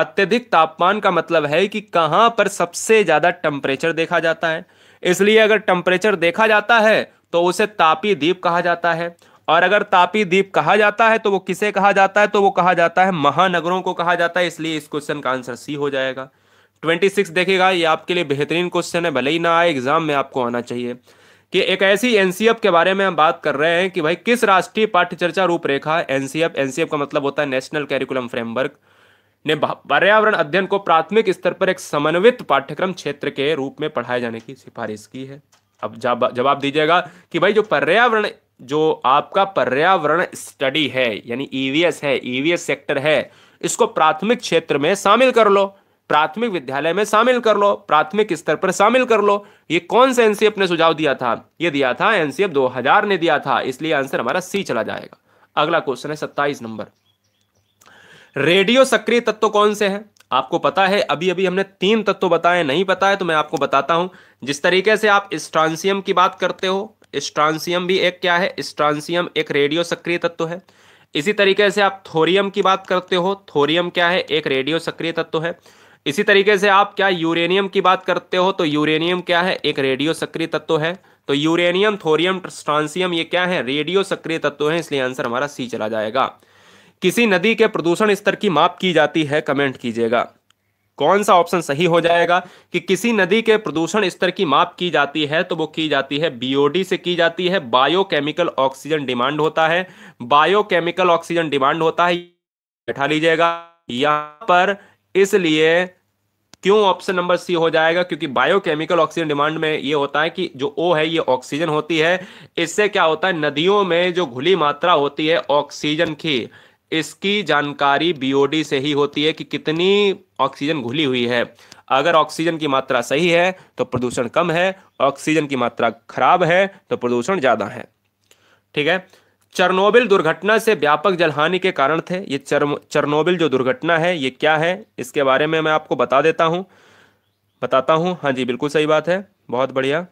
अत्यधिक तापमान का मतलब है कि कहां पर सबसे ज्यादा टेम्परेचर देखा जाता है इसलिए अगर टेम्परेचर देखा जाता है तो उसे तापी द्वीप कहा जाता है और अगर तापी द्वीप कहा जाता है तो वो किसे कहा जाता है तो वो कहा जाता है महानगरों को कहा जाता है इसलिए इस क्वेश्चन का आंसर सी हो जाएगा ट्वेंटी सिक्स देखिएगा ये आपके लिए बेहतरीन क्वेश्चन है भले ही ना आए एग्जाम में आपको आना चाहिए कि एक ऐसी एनसीएफ के बारे में हम बात कर रहे हैं कि भाई किस राष्ट्रीय पाठ्यचर्चा रूपरेखा एनसीएफ एनसीएफ का मतलब होता है नेशनल कैरिकुलम फ्रेमवर्क ने पर्यावरण अध्ययन को प्राथमिक स्तर पर एक समन्वित पाठ्यक्रम क्षेत्र के रूप में पढ़ाए जाने की सिफारिश की है अब जवाब दीजिएगा कि भाई जो पर्यावरण जो आपका पर्यावरण स्टडी है यानी ईवीएस e है ईवीएस e सेक्टर है इसको प्राथमिक क्षेत्र में शामिल कर लो प्राथमिक विद्यालय में शामिल कर लो प्राथमिक स्तर पर शामिल कर लो ये कौन सा एनसीएफ e ने सुझाव दिया था ये दिया था एनसीएफ 2000 ने दिया था इसलिए आंसर हमारा सी चला जाएगा अगला क्वेश्चन है सत्ताईस नंबर रेडियो सक्रिय तत्व कौन से हैं आपको पता है अभी अभी हमने तीन तत्व बताए नहीं पता है तो मैं आपको बताता हूं जिस तरीके से आप स्ट्रांसियम की बात करते हो स्ट्रांसियम भी एक क्या है स्ट्रांसियम एक रेडियो सक्रिय तत्व है इसी तरीके से आप थोरियम की बात करते हो थोरियम क्या है एक रेडियो सक्रिय तत्व है इसी तरीके से आप क्या यूरेनियम की बात करते हो तो यूरेनियम क्या है एक रेडियो सक्रिय तत्व है तो यूरेनियम थोरियम स्ट्रांसियम ये क्या है रेडियो सक्रिय तत्व है इसलिए आंसर हमारा सी चला जाएगा किसी नदी के प्रदूषण स्तर की माप की जाती है कमेंट कीजिएगा कौन सा ऑप्शन सही हो जाएगा कि किसी नदी के प्रदूषण स्तर की माप की जाती है तो वो की जाती है बीओडी से की जाती है बायोकेमिकल ऑक्सीजन डिमांड होता है बायोकेमिकल ऑक्सीजन डिमांड होता है बैठा लीजिएगा यहां पर इसलिए क्यों ऑप्शन नंबर सी हो जाएगा क्योंकि बायोकेमिकल ऑक्सीजन डिमांड में ये होता है कि जो ओ है ये ऑक्सीजन होती है इससे क्या होता है नदियों में जो घुली मात्रा होती है ऑक्सीजन की इसकी जानकारी बीओडी से ही होती है कि कितनी ऑक्सीजन घुली हुई है अगर ऑक्सीजन की मात्रा सही है तो प्रदूषण कम है ऑक्सीजन की मात्रा खराब है तो प्रदूषण ज़्यादा है ठीक है चरनोबिल दुर्घटना से व्यापक जलहानि के कारण थे ये चर चरनोबिल जो दुर्घटना है ये क्या है इसके बारे में मैं आपको बता देता हूँ बताता हूँ हाँ जी बिल्कुल सही बात है बहुत बढ़िया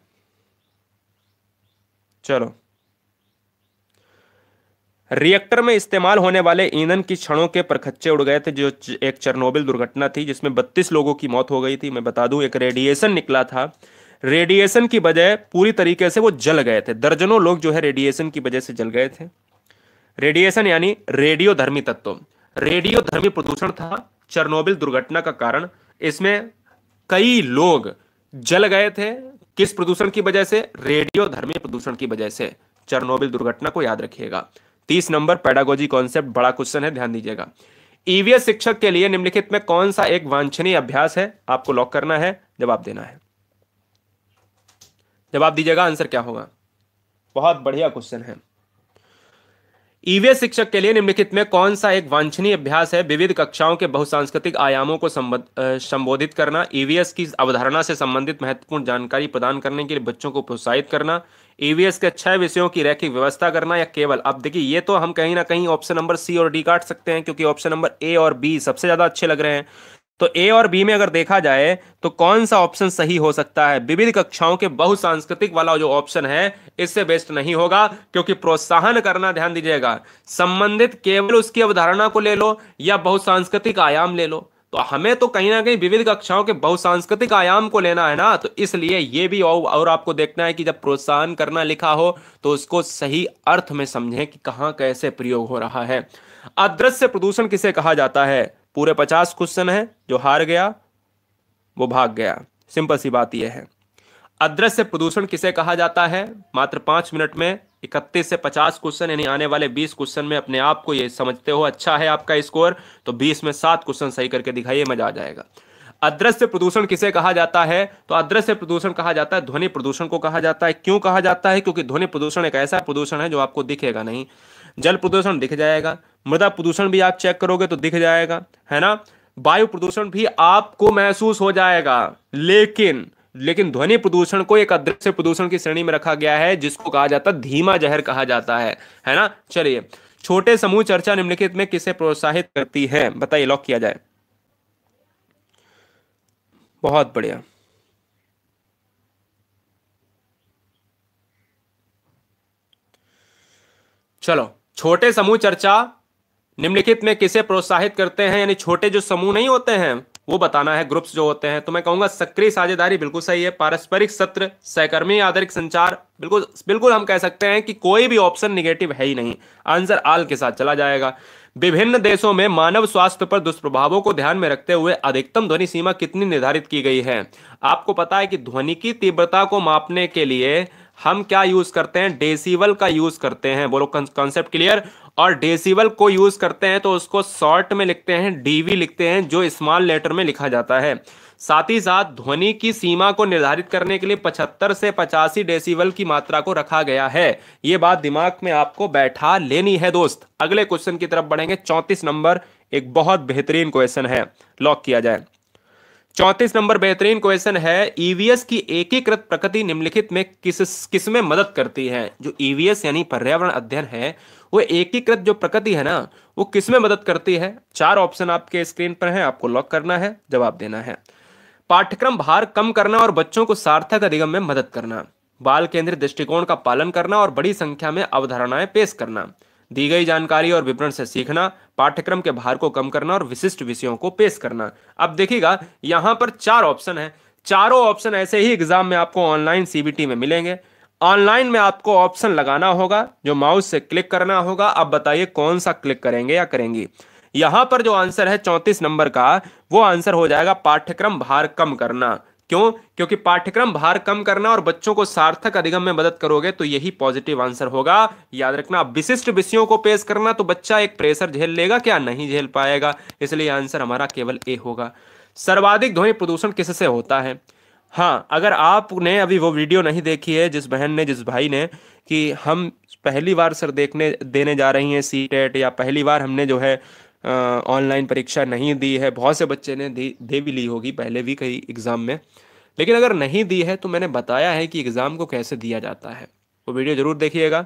चलो रिएक्टर में इस्तेमाल होने वाले ईंधन की क्षणों के परखच्चे उड़ गए थे जो एक चरनोबिल दुर्घटना थी जिसमें 32 लोगों की मौत हो गई थी मैं बता दूं एक रेडिएशन निकला था रेडिएशन की वजह पूरी तरीके से वो जल गए थे दर्जनों लोग जो है रेडिएशन की वजह से जल गए थे रेडिएशन यानी रेडियोधर्मी तत्व रेडियोधर्मी प्रदूषण था चरनोबिल दुर्घटना का कारण इसमें कई लोग जल गए थे किस प्रदूषण की वजह से रेडियोधर्मी प्रदूषण की वजह से चरनोबिल दुर्घटना को याद रखिएगा तीस नंबर पेडागोजी कॉन्सेप्ट बड़ा क्वेश्चन है ध्यान दीजिएगा ईवीएस e शिक्षक के लिए निम्नलिखित में कौन सा एक वांछनीय अभ्यास है आपको लॉक करना है जवाब देना है जवाब दीजिएगा आंसर क्या होगा बहुत बढ़िया क्वेश्चन है ईवीएस e शिक्षक के लिए निम्नलिखित में कौन सा एक वांछनीय अभ्यास है विविध कक्षाओं के बहुसांस्कृतिक आयामों को संबोधित करना ईवीएस e की अवधारणा से संबंधित महत्वपूर्ण जानकारी प्रदान करने के लिए बच्चों को प्रोत्साहित करना ईवीएस e के छह विषयों की रैखिक व्यवस्था करना या केवल अब देखिए ये तो हम कहीं ना कहीं ऑप्शन नंबर सी और डी काट सकते हैं क्योंकि ऑप्शन नंबर ए और बी सबसे ज्यादा अच्छे लग रहे हैं तो ए और बी में अगर देखा जाए तो कौन सा ऑप्शन सही हो सकता है विविध कक्षाओं के बहुसांस्कृतिक वाला जो ऑप्शन है इससे बेस्ट नहीं होगा क्योंकि प्रोत्साहन करना ध्यान दीजिएगा संबंधित केवल उसकी अवधारणा को ले लो या बहुसांस्कृतिक आयाम ले लो तो हमें तो कहीं ना कहीं विविध कक्षाओं के बहुसांस्कृतिक आयाम को लेना है ना तो इसलिए ये भी और, और आपको देखना है कि जब प्रोत्साहन करना लिखा हो तो उसको सही अर्थ में समझें कि कहाँ कैसे प्रयोग हो रहा है अदृश्य प्रदूषण किसे कहा जाता है पूरे पचास क्वेश्चन है जो हार गया वो भाग गया सिंपल सी बात यह है अदृश्य प्रदूषण किसे कहा जाता है मात्र पांच मिनट में इकतीस से पचास क्वेश्चन यानी आने वाले बीस क्वेश्चन में अपने आप को ये समझते हो अच्छा है आपका स्कोर तो बीस में सात क्वेश्चन सही करके दिखाइए मजा आ जाएगा अदृश्य प्रदूषण किसे कहा जाता है तो अदृश्य प्रदूषण कहा जाता है ध्वनि प्रदूषण को कहा जाता है क्यों कहा जाता है क्योंकि ध्वनि प्रदूषण एक ऐसा प्रदूषण है जो आपको दिखेगा नहीं जल प्रदूषण दिख जाएगा मृदा प्रदूषण भी आप चेक करोगे तो दिख जाएगा है ना वायु प्रदूषण भी आपको महसूस हो जाएगा लेकिन लेकिन ध्वनि प्रदूषण को एक अदृश्य प्रदूषण की श्रेणी में रखा गया है जिसको कहा जाता है धीमा जहर कहा जाता है है ना चलिए छोटे समूह चर्चा निम्नलिखित में किसे प्रोत्साहित करती है बताइए लॉक किया जाए बहुत बढ़िया चलो छोटे समूह चर्चा निम्नलिखित में किसे प्रोत्साहित करते हैं यानी छोटे जो समूह नहीं होते हैं वो बताना है ग्रुप्स जो होते हैं तो मैं कहूंगा सक्रिय साझेदारी बिल्कुल सही है पारस्परिक सत्र सहकर्मी आधारित संचार बिल्कुल बिल्कुल हम कह सकते हैं कि कोई भी ऑप्शन निगेटिव है ही नहीं आंसर आल के साथ चला जाएगा विभिन्न देशों में मानव स्वास्थ्य पर दुष्प्रभावों को ध्यान में रखते हुए अधिकतम ध्वनि सीमा कितनी निर्धारित की गई है आपको पता है कि ध्वनि की तीव्रता को मापने के लिए हम क्या यूज करते हैं डेसीवल का यूज करते हैं बोलो कॉन्सेप्ट क्लियर और डेसिबल को यूज करते हैं तो उसको शॉर्ट में लिखते हैं डीवी लिखते हैं जो स्मॉल लेटर में लिखा जाता है साथ ही साथ ध्वनि की सीमा को निर्धारित करने के लिए 75 से पचासी डेसिबल की मात्रा को रखा गया है ये बात दिमाग में आपको बैठा लेनी है दोस्त अगले क्वेश्चन की तरफ बढ़ेंगे 34 नंबर एक बहुत बेहतरीन क्वेश्चन है लॉक किया जाए चौंतीस नंबर बेहतरीन क्वेश्चन है ईवीएस e की एकीकृत प्रकृति निम्नलिखित में किस किस में मदद करती है जो ईवीएस e यानी पर्यावरण अध्ययन है वो एकीकृत जो प्रकृति है ना वो किस में मदद करती है चार ऑप्शन आपके स्क्रीन पर हैं आपको लॉक करना है जवाब देना है पाठ्यक्रम भार कम करना और बच्चों को सार्थक अधिगम में मदद करना बाल केंद्रित दृष्टिकोण का पालन करना और बड़ी संख्या में अवधारणाएं पेश करना दी गई जानकारी और विवरण से सीखना पाठ्यक्रम के भार को कम करना और विशिष्ट विषयों को पेश करना अब देखिएगा यहाँ पर चार ऑप्शन है चारों ऑप्शन ऐसे ही एग्जाम में आपको ऑनलाइन सीबीटी में मिलेंगे ऑनलाइन में आपको ऑप्शन लगाना होगा जो माउस से क्लिक करना होगा अब बताइए कौन सा क्लिक करेंगे या करेंगी यहां पर जो आंसर है चौंतीस नंबर का वो आंसर हो जाएगा पाठ्यक्रम भार कम करना क्यों क्योंकि पाठ्यक्रम भार कम करना और बच्चों को सार्थक अधिगम में मदद करोगे तो यही पॉजिटिव आंसर होगा याद रखना विशिष्ट विषयों को पेश करना तो बच्चा एक प्रेशर झेल लेगा क्या नहीं झेल पाएगा इसलिए आंसर हमारा केवल ए होगा सर्वाधिक ध्वनि प्रदूषण किससे होता है हाँ अगर आपने अभी वो वीडियो नहीं देखी है जिस बहन ने जिस भाई ने कि हम पहली बार सर देखने देने जा रही हैं सी टेट e या पहली बार हमने जो है ऑनलाइन परीक्षा नहीं दी है बहुत से बच्चे ने दे, दे भी ली होगी पहले भी कई एग्ज़ाम में लेकिन अगर नहीं दी है तो मैंने बताया है कि एग्ज़ाम को कैसे दिया जाता है वो वीडियो ज़रूर देखिएगा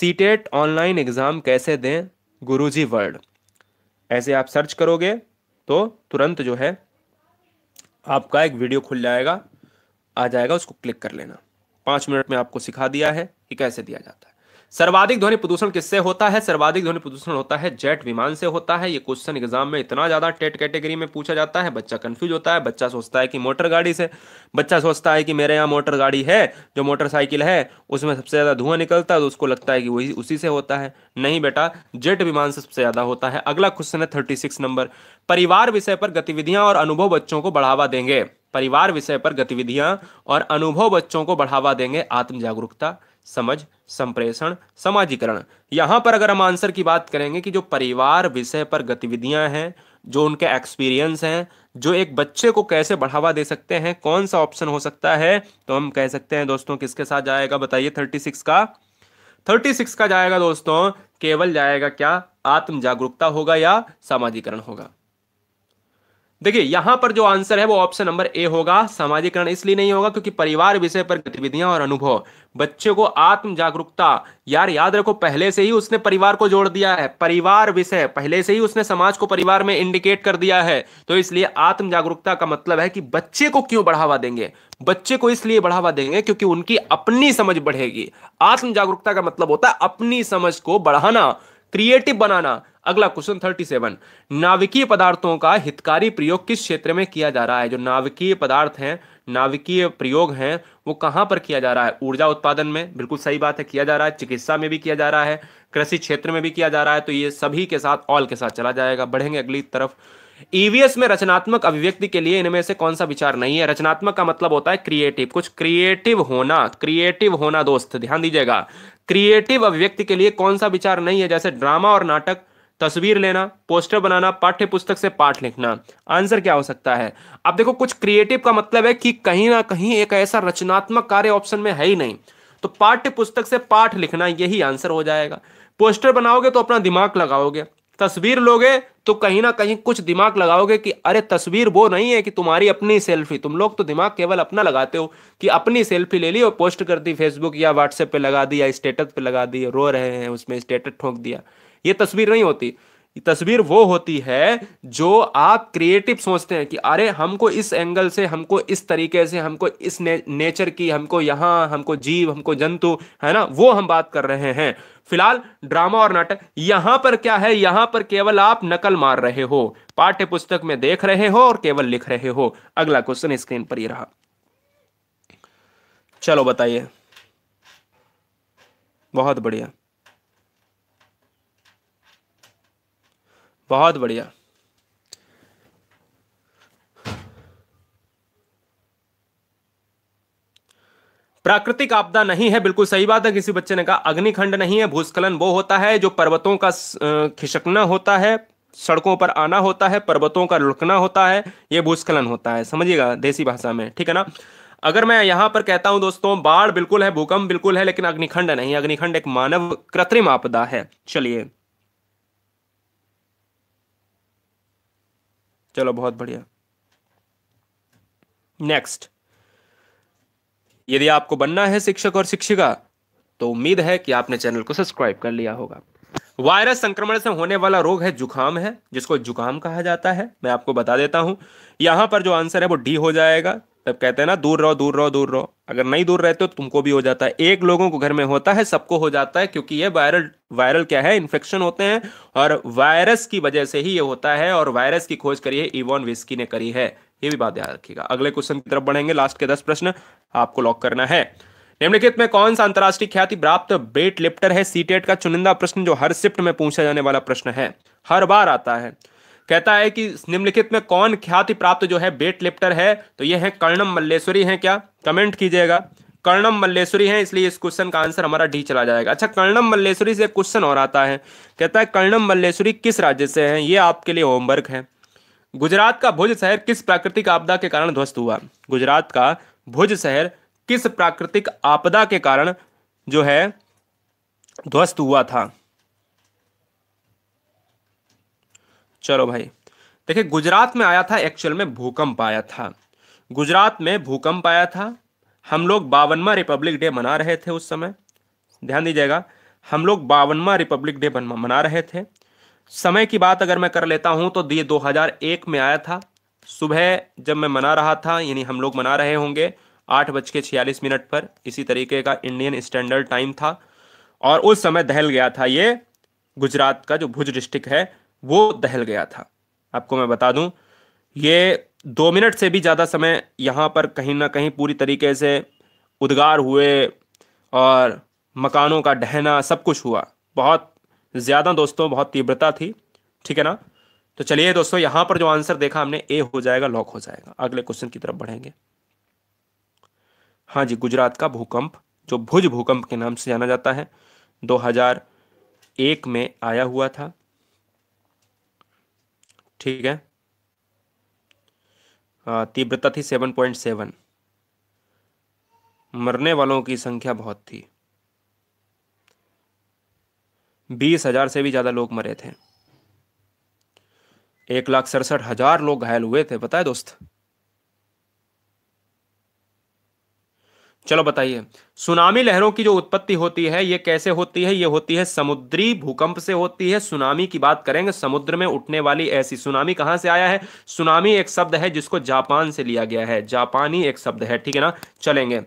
सी टेट ऑनलाइन एग्ज़ाम कैसे दें गुरुजी वर्ड ऐसे आप सर्च करोगे तो तुरंत जो है आपका एक वीडियो खुल जाएगा आ जाएगा उसको क्लिक कर लेना पाँच मिनट में आपको सिखा दिया है कि कैसे दिया जाता है सर्वाधिक ध्वनि प्रदूषण किससे होता है सर्वाधिक ध्वनि प्रदूषण होता है जेट विमान से होता है ये क्वेश्चन एग्जाम में इतना ज्यादा टेट कैटेगरी में पूछा जाता है बच्चा कंफ्यूज होता है बच्चा सोचता है कि मोटर गाड़ी से बच्चा सोचता है कि मेरे यहाँ मोटर गाड़ी है जो मोटरसाइकिल है उसमें सबसे ज्यादा धुआं निकलता है तो उसको लगता है कि वही उसी से होता है नहीं बेटा जेट विमान से सबसे ज्यादा होता है अगला क्वेश्चन है थर्टी सिक्स नंबर परिवार विषय पर गतिविधियां और अनुभव बच्चों को बढ़ावा देंगे परिवार विषय पर गतिविधियां और अनुभव बच्चों को बढ़ावा देंगे आत्म जागरूकता समझ संप्रेषण समाजीकरण यहाँ पर अगर हम आंसर की बात करेंगे कि जो परिवार विषय पर गतिविधियाँ हैं जो उनके एक्सपीरियंस हैं जो एक बच्चे को कैसे बढ़ावा दे सकते हैं कौन सा ऑप्शन हो सकता है तो हम कह सकते हैं दोस्तों किसके साथ जाएगा बताइए थर्टी सिक्स का थर्टी सिक्स का जाएगा दोस्तों केवल जाएगा क्या आत्म जागरूकता होगा या सामाजिकरण होगा देखिए यहां पर जो आंसर है वो ऑप्शन नंबर ए होगा समाजीकरण इसलिए नहीं होगा क्योंकि परिवार विषय पर गतिविधियां और अनुभव बच्चे को आत्म जागरूकता यार याद रखो पहले से ही उसने परिवार को जोड़ दिया है परिवार विषय पहले से ही उसने समाज को परिवार में इंडिकेट कर दिया है तो इसलिए आत्म जागरूकता का मतलब है कि बच्चे को क्यों बढ़ावा देंगे बच्चे को इसलिए बढ़ावा देंगे क्योंकि उनकी अपनी समझ बढ़ेगी आत्म जागरूकता का मतलब होता है अपनी समझ को बढ़ाना क्रिएटिव बनाना अगला क्वेश्चन थर्टी सेवन नाविकीय पदार्थों का हितकारी प्रयोग किस क्षेत्र में किया जा रहा है जो नाविकीय पदार्थ हैं नाविकीय प्रयोग हैं वो कहाँ पर किया जा रहा है ऊर्जा उत्पादन में बिल्कुल सही बात है किया जा रहा है चिकित्सा में भी किया जा रहा है कृषि क्षेत्र में भी किया जा रहा है तो ये सभी के साथ ऑल के साथ चला जाएगा बढ़ेंगे अगली तरफ ईवीएस e में रचनात्मक अभिव्यक्ति के लिए इनमें से कौन सा विचार नहीं है रचनात्मक का मतलब होता है क्रिएटिव कुछ क्रिएटिव होना क्रिएटिव होना दोस्त ध्यान दीजिएगा क्रिएटिव अभिव्यक्ति के लिए कौन सा विचार नहीं है जैसे ड्रामा और नाटक तस्वीर लेना पोस्टर बनाना पाठ्य पुस्तक से पाठ लिखना आंसर क्या हो सकता है अब देखो कुछ क्रिएटिव का मतलब है कि कहीं ना कहीं एक ऐसा रचनात्मक कार्य ऑप्शन में है ही नहीं तो पाठ्य पुस्तक से पाठ लिखना यही आंसर हो जाएगा पोस्टर बनाओगे तो अपना दिमाग लगाओगे तस्वीर लोगे तो कहीं ना कहीं कुछ दिमाग लगाओगे कि अरे तस्वीर वो नहीं है कि तुम्हारी अपनी सेल्फी तुम लोग तो दिमाग केवल अपना लगाते हो कि अपनी सेल्फी ले ली और पोस्ट कर दी फेसबुक या व्हाट्सएप पे लगा दी या स्टेटस पे लगा दी रो रहे हैं उसमें स्टेटस ठोंक दिया ये तस्वीर नहीं होती तस्वीर वो होती है जो आप क्रिएटिव सोचते हैं कि अरे हमको इस एंगल से हमको इस तरीके से हमको इस ने, नेचर की हमको यहाँ हमको जीव हमको जंतु है ना वो हम बात कर रहे हैं फिलहाल ड्रामा और नाटक यहाँ पर क्या है यहाँ पर केवल आप नकल मार रहे हो पाठ्य पुस्तक में देख रहे हो और केवल लिख रहे हो अगला क्वेश्चन स्क्रीन पर ही रहा चलो बताइए बहुत बढ़िया बहुत बढ़िया प्राकृतिक आपदा नहीं है बिल्कुल सही बात है किसी बच्चे ने कहा अग्निखंड नहीं है भूस्खलन वो होता है जो पर्वतों का खिसकना होता है सड़कों पर आना होता है पर्वतों का लुढ़कना होता है ये भूस्खलन होता है समझिएगा देसी भाषा में ठीक है ना अगर मैं यहां पर कहता हूं दोस्तों बाढ़ बिल्कुल है भूकंप बिल्कुल है लेकिन अग्निखंड नहीं अग्निखंड एक मानव कृत्रिम आपदा है चलिए चलो बहुत बढ़िया नेक्स्ट यदि आपको बनना है शिक्षक और शिक्षिका तो उम्मीद है कि आपने चैनल को सब्सक्राइब कर लिया होगा वायरस संक्रमण से होने वाला रोग है जुकाम है जिसको जुकाम कहा जाता है मैं आपको बता देता हूं यहां पर जो आंसर है वो डी हो जाएगा तब कहते हैं ना दूर रहो दूर रहो दूर रहो अगर नहीं दूर रहते हो तो तुमको भी हो जाता है एक लोगों को घर में होता है सबको हो जाता है क्योंकि ये वायरल वायरल क्या है इन्फेक्शन होते हैं और वायरस की वजह से ही ये होता है और वायरस की खोज करी है इवॉन विस्की ने करी है ये भी बात याद रखिएगा अगले क्वेश्चन की तरफ बढ़ेंगे लास्ट के दस प्रश्न आपको लॉक करना है निम्नलिखित में कौन सा अंतर्राष्ट्रीय ख्याति प्राप्त बेट लिफ्टर है सीटेट का चुनिंदा प्रश्न जो हर शिफ्ट में पूछा जाने वाला प्रश्न है हर बार आता है कहता है कि निम्नलिखित में कौन ख्याति प्राप्त जो है बेट लिफ्टर है तो ये है कर्णम मल्लेश्वरी है क्या कमेंट कीजिएगा कर्णम मल्लेश्वरी है इसलिए इस क्वेश्चन का आंसर हमारा डी चला जाएगा अच्छा कर्णम मल्लेश्वरी से क्वेश्चन और आता है कहता है कर्णम मल्लेश्वरी किस राज्य से है ये आपके लिए होमवर्क है गुजरात का भुज शहर किस प्राकृतिक आपदा के कारण ध्वस्त हुआ गुजरात का भुज शहर किस प्राकृतिक आपदा के कारण जो है ध्वस्त हुआ था चलो भाई देखिए गुजरात में आया था एक्चुअल में भूकंप आया था गुजरात में भूकंप आया था हम लोग बावनवा रिपब्लिक डे मना रहे थे उस समय ध्यान दीजिएगा हम लोग बावनवा रिपब्लिक डे मना रहे थे समय की बात अगर मैं कर लेता हूं तो ये 2001 में आया था सुबह जब मैं मना रहा था यानी हम लोग मना रहे होंगे आठ बज के छियालीस मिनट पर इसी तरीके का इंडियन स्टैंडर्ड टाइम था और उस समय दहल गया था ये गुजरात का जो भुज डिस्ट्रिक्ट है वो दहल गया था आपको मैं बता दूं ये दो मिनट से भी ज़्यादा समय यहाँ पर कहीं ना कहीं पूरी तरीके से उद्गार हुए और मकानों का ढहना सब कुछ हुआ बहुत ज़्यादा दोस्तों बहुत तीव्रता थी ठीक है ना तो चलिए दोस्तों यहाँ पर जो आंसर देखा हमने ए हो जाएगा लॉक हो जाएगा अगले क्वेश्चन की तरफ बढ़ेंगे हाँ जी गुजरात का भूकंप जो भुज भूकंप के नाम से जाना जाता है 2001 में आया हुआ था ठीक है तीव्रता थी सेवन पॉइंट सेवन मरने वालों की संख्या बहुत थी बीस हजार से भी ज़्यादा लोग मरे थे एक लाख सड़सठ हजार लोग घायल हुए थे बताए दोस्त चलो बताइए सुनामी लहरों की जो उत्पत्ति होती है ये कैसे होती है ये होती है समुद्री भूकंप से होती है सुनामी की बात करेंगे समुद्र में उठने वाली ऐसी सुनामी कहां से आया है सुनामी एक शब्द है जिसको जापान से लिया गया है जापानी एक शब्द है ठीक है ना चलेंगे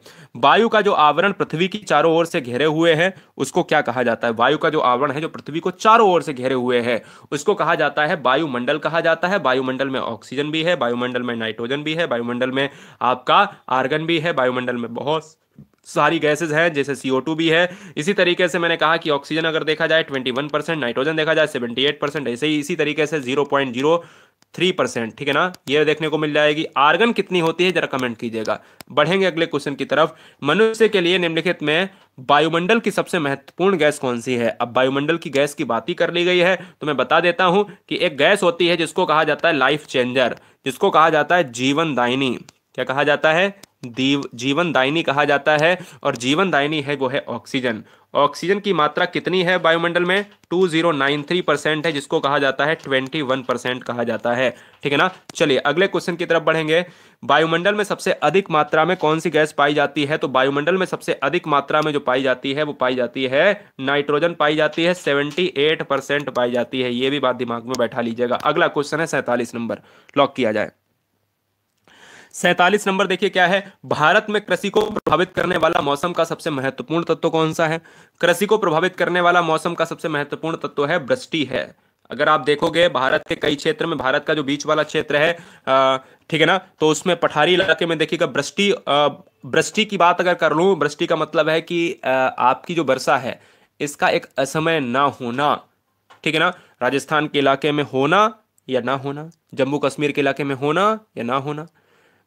वायु का जो आवरण पृथ्वी की चारों ओर से घेरे हुए है उसको क्या कहा जाता है वायु का जो आवरण है जो पृथ्वी को चारों ओर से घेरे हुए है उसको कहा जाता है वायुमंडल कहा जाता है वायुमंडल में ऑक्सीजन भी है वायुमंडल में नाइट्रोजन भी है वायुमंडल में आपका आर्गन भी है वायुमंडल में बहुत सारी गैसेज हैं जैसे सी भी है इसी तरीके से मैंने कहा कि ऑक्सीजन अगर देखा जाए ट्वेंटी वन परसेंट नाइट्रोजन देखा जाए सेवेंटी एट परसेंट ऐसे ही इसी तरीके से zero point zero three percent ठीक है ना ये देखने को मिल जाएगी आर्गन कितनी होती है जरा कमेंट कीजिएगा बढ़ेंगे अगले क्वेश्चन की तरफ मनुष्य के लिए निम्नलिखित में वायुमंडल की सबसे महत्वपूर्ण गैस कौन सी है अब वायुमंडल की गैस की बात ही कर ली गई है तो मैं बता देता हूं कि एक गैस होती है जिसको कहा जाता है लाइफ चेंजर जिसको कहा जाता है जीवन दायनी क्या कहा जाता है दीव जीवन दायनी कहा जाता है और जीवन दायनी है वो है ऑक्सीजन ऑक्सीजन की मात्रा कितनी है वायुमंडल में 2093 परसेंट है जिसको कहा जाता है 21 परसेंट कहा जाता है ठीक है ना चलिए अगले क्वेश्चन की तरफ बढ़ेंगे वायुमंडल में सबसे अधिक मात्रा में कौन सी गैस पाई जाती है तो वायुमंडल में सबसे अधिक मात्रा में जो पाई जाती है वो पाई जाती है नाइट्रोजन पाई जाती है एट परसेंट पाई जाती है ये भी बात दिमाग में बैठा लीजिएगा अगला क्वेश्चन है सैंतालीस नंबर लॉक किया जाए सैतालीस नंबर देखिए क्या है भारत में कृषि को प्रभावित करने वाला मौसम का सबसे महत्वपूर्ण तत्व कौन सा है कृषि को प्रभावित करने वाला मौसम का सबसे महत्वपूर्ण तत्व है वृष्टि है अगर आप देखोगे भारत के कई क्षेत्र में भारत का जो बीच वाला क्षेत्र है ठीक है ना तो उसमें पठारी इलाके में देखिएगा वृष्टि वृष्टि की बात अगर कर लूँ वृष्टि का मतलब है कि आपकी जो वर्षा है इसका एक असमय ना होना ठीक है ना राजस्थान के इलाके में होना या ना होना जम्मू कश्मीर के इलाके में होना या ना होना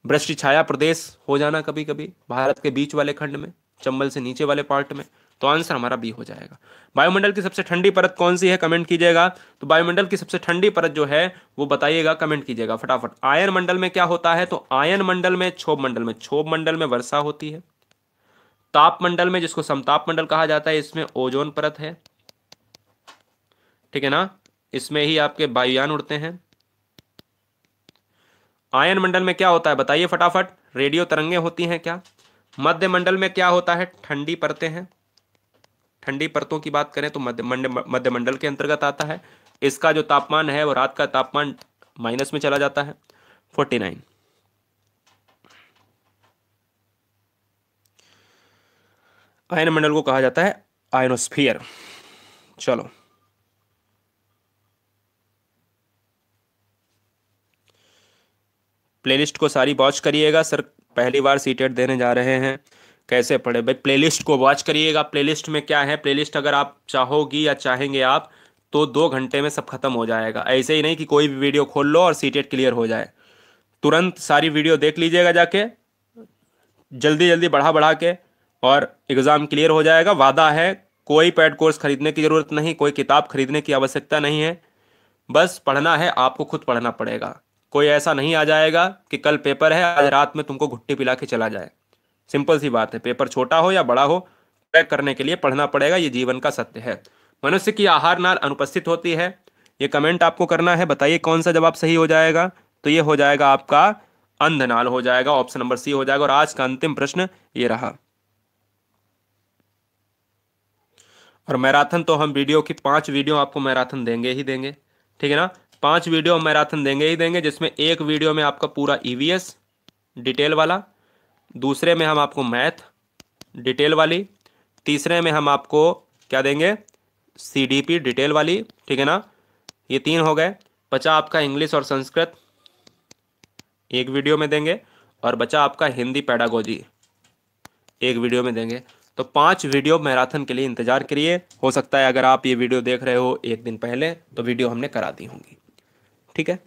वृष्टि छाया प्रदेश हो जाना कभी कभी भारत के बीच वाले खंड में चंबल से नीचे वाले पार्ट में तो आंसर हमारा बी हो जाएगा वायुमंडल की सबसे ठंडी परत कौन सी है कमेंट कीजिएगा तो वायुमंडल की सबसे ठंडी परत जो है वो बताइएगा कमेंट कीजिएगा फटाफट आयन मंडल में क्या होता है तो आयन मंडल में क्षोभ मंडल में क्षोभ मंडल में वर्षा होती है ताप मंडल में जिसको समताप मंडल कहा जाता है इसमें ओजोन परत है ठीक है ना इसमें ही आपके वायुयान उड़ते हैं आयन मंडल में क्या होता है बताइए फटाफट रेडियो तरंगे होती हैं क्या मध्य मंडल में क्या होता है ठंडी परतें हैं ठंडी परतों की बात करें तो मध्य मध्य मंडल के अंतर्गत आता है इसका जो तापमान है वो रात का तापमान माइनस में चला जाता है फोर्टी नाइन आयन मंडल को कहा जाता है आयनोस्फियर चलो प्लेलिस्ट को सारी वॉच करिएगा सर पहली बार सी देने जा रहे हैं कैसे पढ़े भाई प्लेलिस्ट को वॉच करिएगा प्लेलिस्ट में क्या है प्लेलिस्ट अगर आप चाहोगी या चाहेंगे आप तो दो घंटे में सब खत्म हो जाएगा ऐसे ही नहीं कि कोई भी वीडियो खोल लो और सीटेट क्लियर हो जाए तुरंत सारी वीडियो देख लीजिएगा जाके जल्दी जल्दी बढ़ा बढ़ा के और एग्ज़ाम क्लियर हो जाएगा वादा है कोई पैड कोर्स खरीदने की ज़रूरत नहीं कोई किताब खरीदने की आवश्यकता नहीं है बस पढ़ना है आपको खुद पढ़ना पड़ेगा कोई ऐसा नहीं आ जाएगा कि कल पेपर है आज रात में तुमको घुट्टी पिला के चला जाए सिंपल सी बात है पेपर छोटा हो या बड़ा हो क्रैक करने के लिए पढ़ना पड़ेगा ये जीवन का सत्य है मनुष्य की आहार नाल अनुपस्थित होती है ये कमेंट आपको करना है बताइए कौन सा जवाब सही हो जाएगा तो ये हो जाएगा आपका अंध नाल हो जाएगा ऑप्शन नंबर सी हो जाएगा और आज का अंतिम प्रश्न ये रहा और मैराथन तो हम वीडियो की पांच वीडियो आपको मैराथन देंगे ही देंगे ठीक है ना पांच वीडियो मैराथन देंगे ही देंगे जिसमें एक वीडियो में आपका पूरा ईवीएस e डिटेल वाला दूसरे में हम आपको मैथ डिटेल वाली तीसरे में हम आपको क्या देंगे सीडीपी डिटेल वाली ठीक है ना ये तीन हो गए बचा आपका इंग्लिश और संस्कृत एक वीडियो में देंगे और बचा आपका हिंदी पैडागोजी एक वीडियो में देंगे तो पांच वीडियो मैराथन के लिए इंतज़ार करिए हो सकता है अगर आप ये वीडियो देख रहे हो एक दिन पहले तो वीडियो हमने करा दी होंगी ठीक है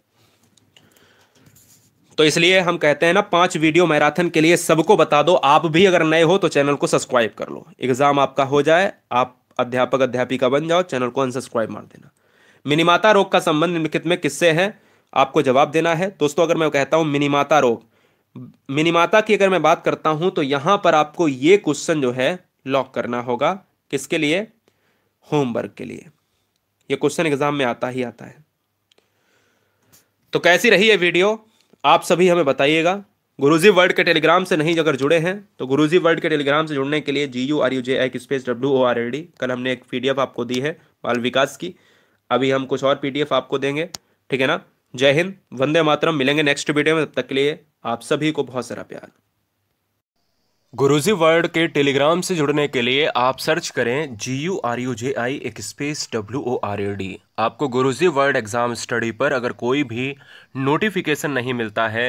तो इसलिए हम कहते हैं ना पांच वीडियो मैराथन के लिए सबको बता दो आप भी अगर नए हो तो चैनल को सब्सक्राइब कर लो एग्जाम आपका हो जाए आप अध्यापक अध्यापिका बन जाओ चैनल को अनसब्सक्राइब मार देना मिनिमाता रोग का संबंध निम्नलिखित में किससे है आपको जवाब देना है दोस्तों अगर मैं कहता हूं मिनिमाता रोग मिनिमाता की अगर मैं बात करता हूं तो यहां पर आपको ये क्वेश्चन जो है लॉक करना होगा किसके लिए होमवर्क के लिए यह क्वेश्चन एग्जाम में आता ही आता है तो कैसी रही ये वीडियो आप सभी हमें बताइएगा गुरुजी वर्ल्ड के टेलीग्राम से नहीं अगर जुड़े हैं तो गुरुजी वर्ल्ड के टेलीग्राम से जुड़ने के लिए G U R U J एक space W O R A D कल हमने एक पी आपको दी है बाल विकास की अभी हम कुछ और पी आपको देंगे ठीक है ना जय हिंद वंदे मातरम मिलेंगे नेक्स्ट वीडियो में तब तक के लिए आप सभी को बहुत सारा प्यार गुरुजी वर्ल्ड के टेलीग्राम से जुड़ने के लिए आप सर्च करें G U R U J I एक space W O R A D आपको गुरुजी वर्ल्ड एग्ज़ाम स्टडी पर अगर कोई भी नोटिफिकेशन नहीं मिलता है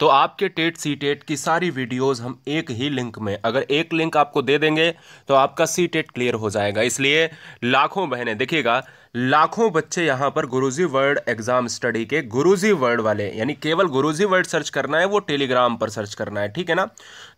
तो आपके टेट सी टेट की सारी वीडियोस हम एक ही लिंक में अगर एक लिंक आपको दे देंगे तो आपका सी टेट क्लियर हो जाएगा इसलिए लाखों बहनें देखिएगा लाखों बच्चे यहां पर गुरुजी वर्ड एग्जाम स्टडी के गुरुजी वर्ड वाले यानी केवल गुरुजी वर्ड सर्च करना है वो टेलीग्राम पर सर्च करना है ठीक है ना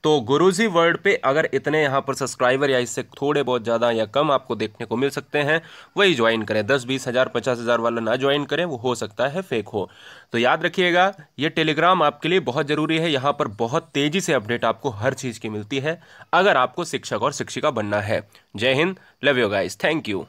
तो गुरुजी वर्ड पे अगर इतने यहां पर सब्सक्राइबर या इससे थोड़े बहुत ज़्यादा या कम आपको देखने को मिल सकते हैं वही ज्वाइन करें दस बीस हज़ार पचास हज़ार वाला ना ज्वाइन करें वो हो सकता है फेक हो तो याद रखिएगा ये टेलीग्राम आपके लिए बहुत ज़रूरी है यहाँ पर बहुत तेज़ी से अपडेट आपको हर चीज़ की मिलती है अगर आपको शिक्षक और शिक्षिका बनना है जय Hind love you guys thank you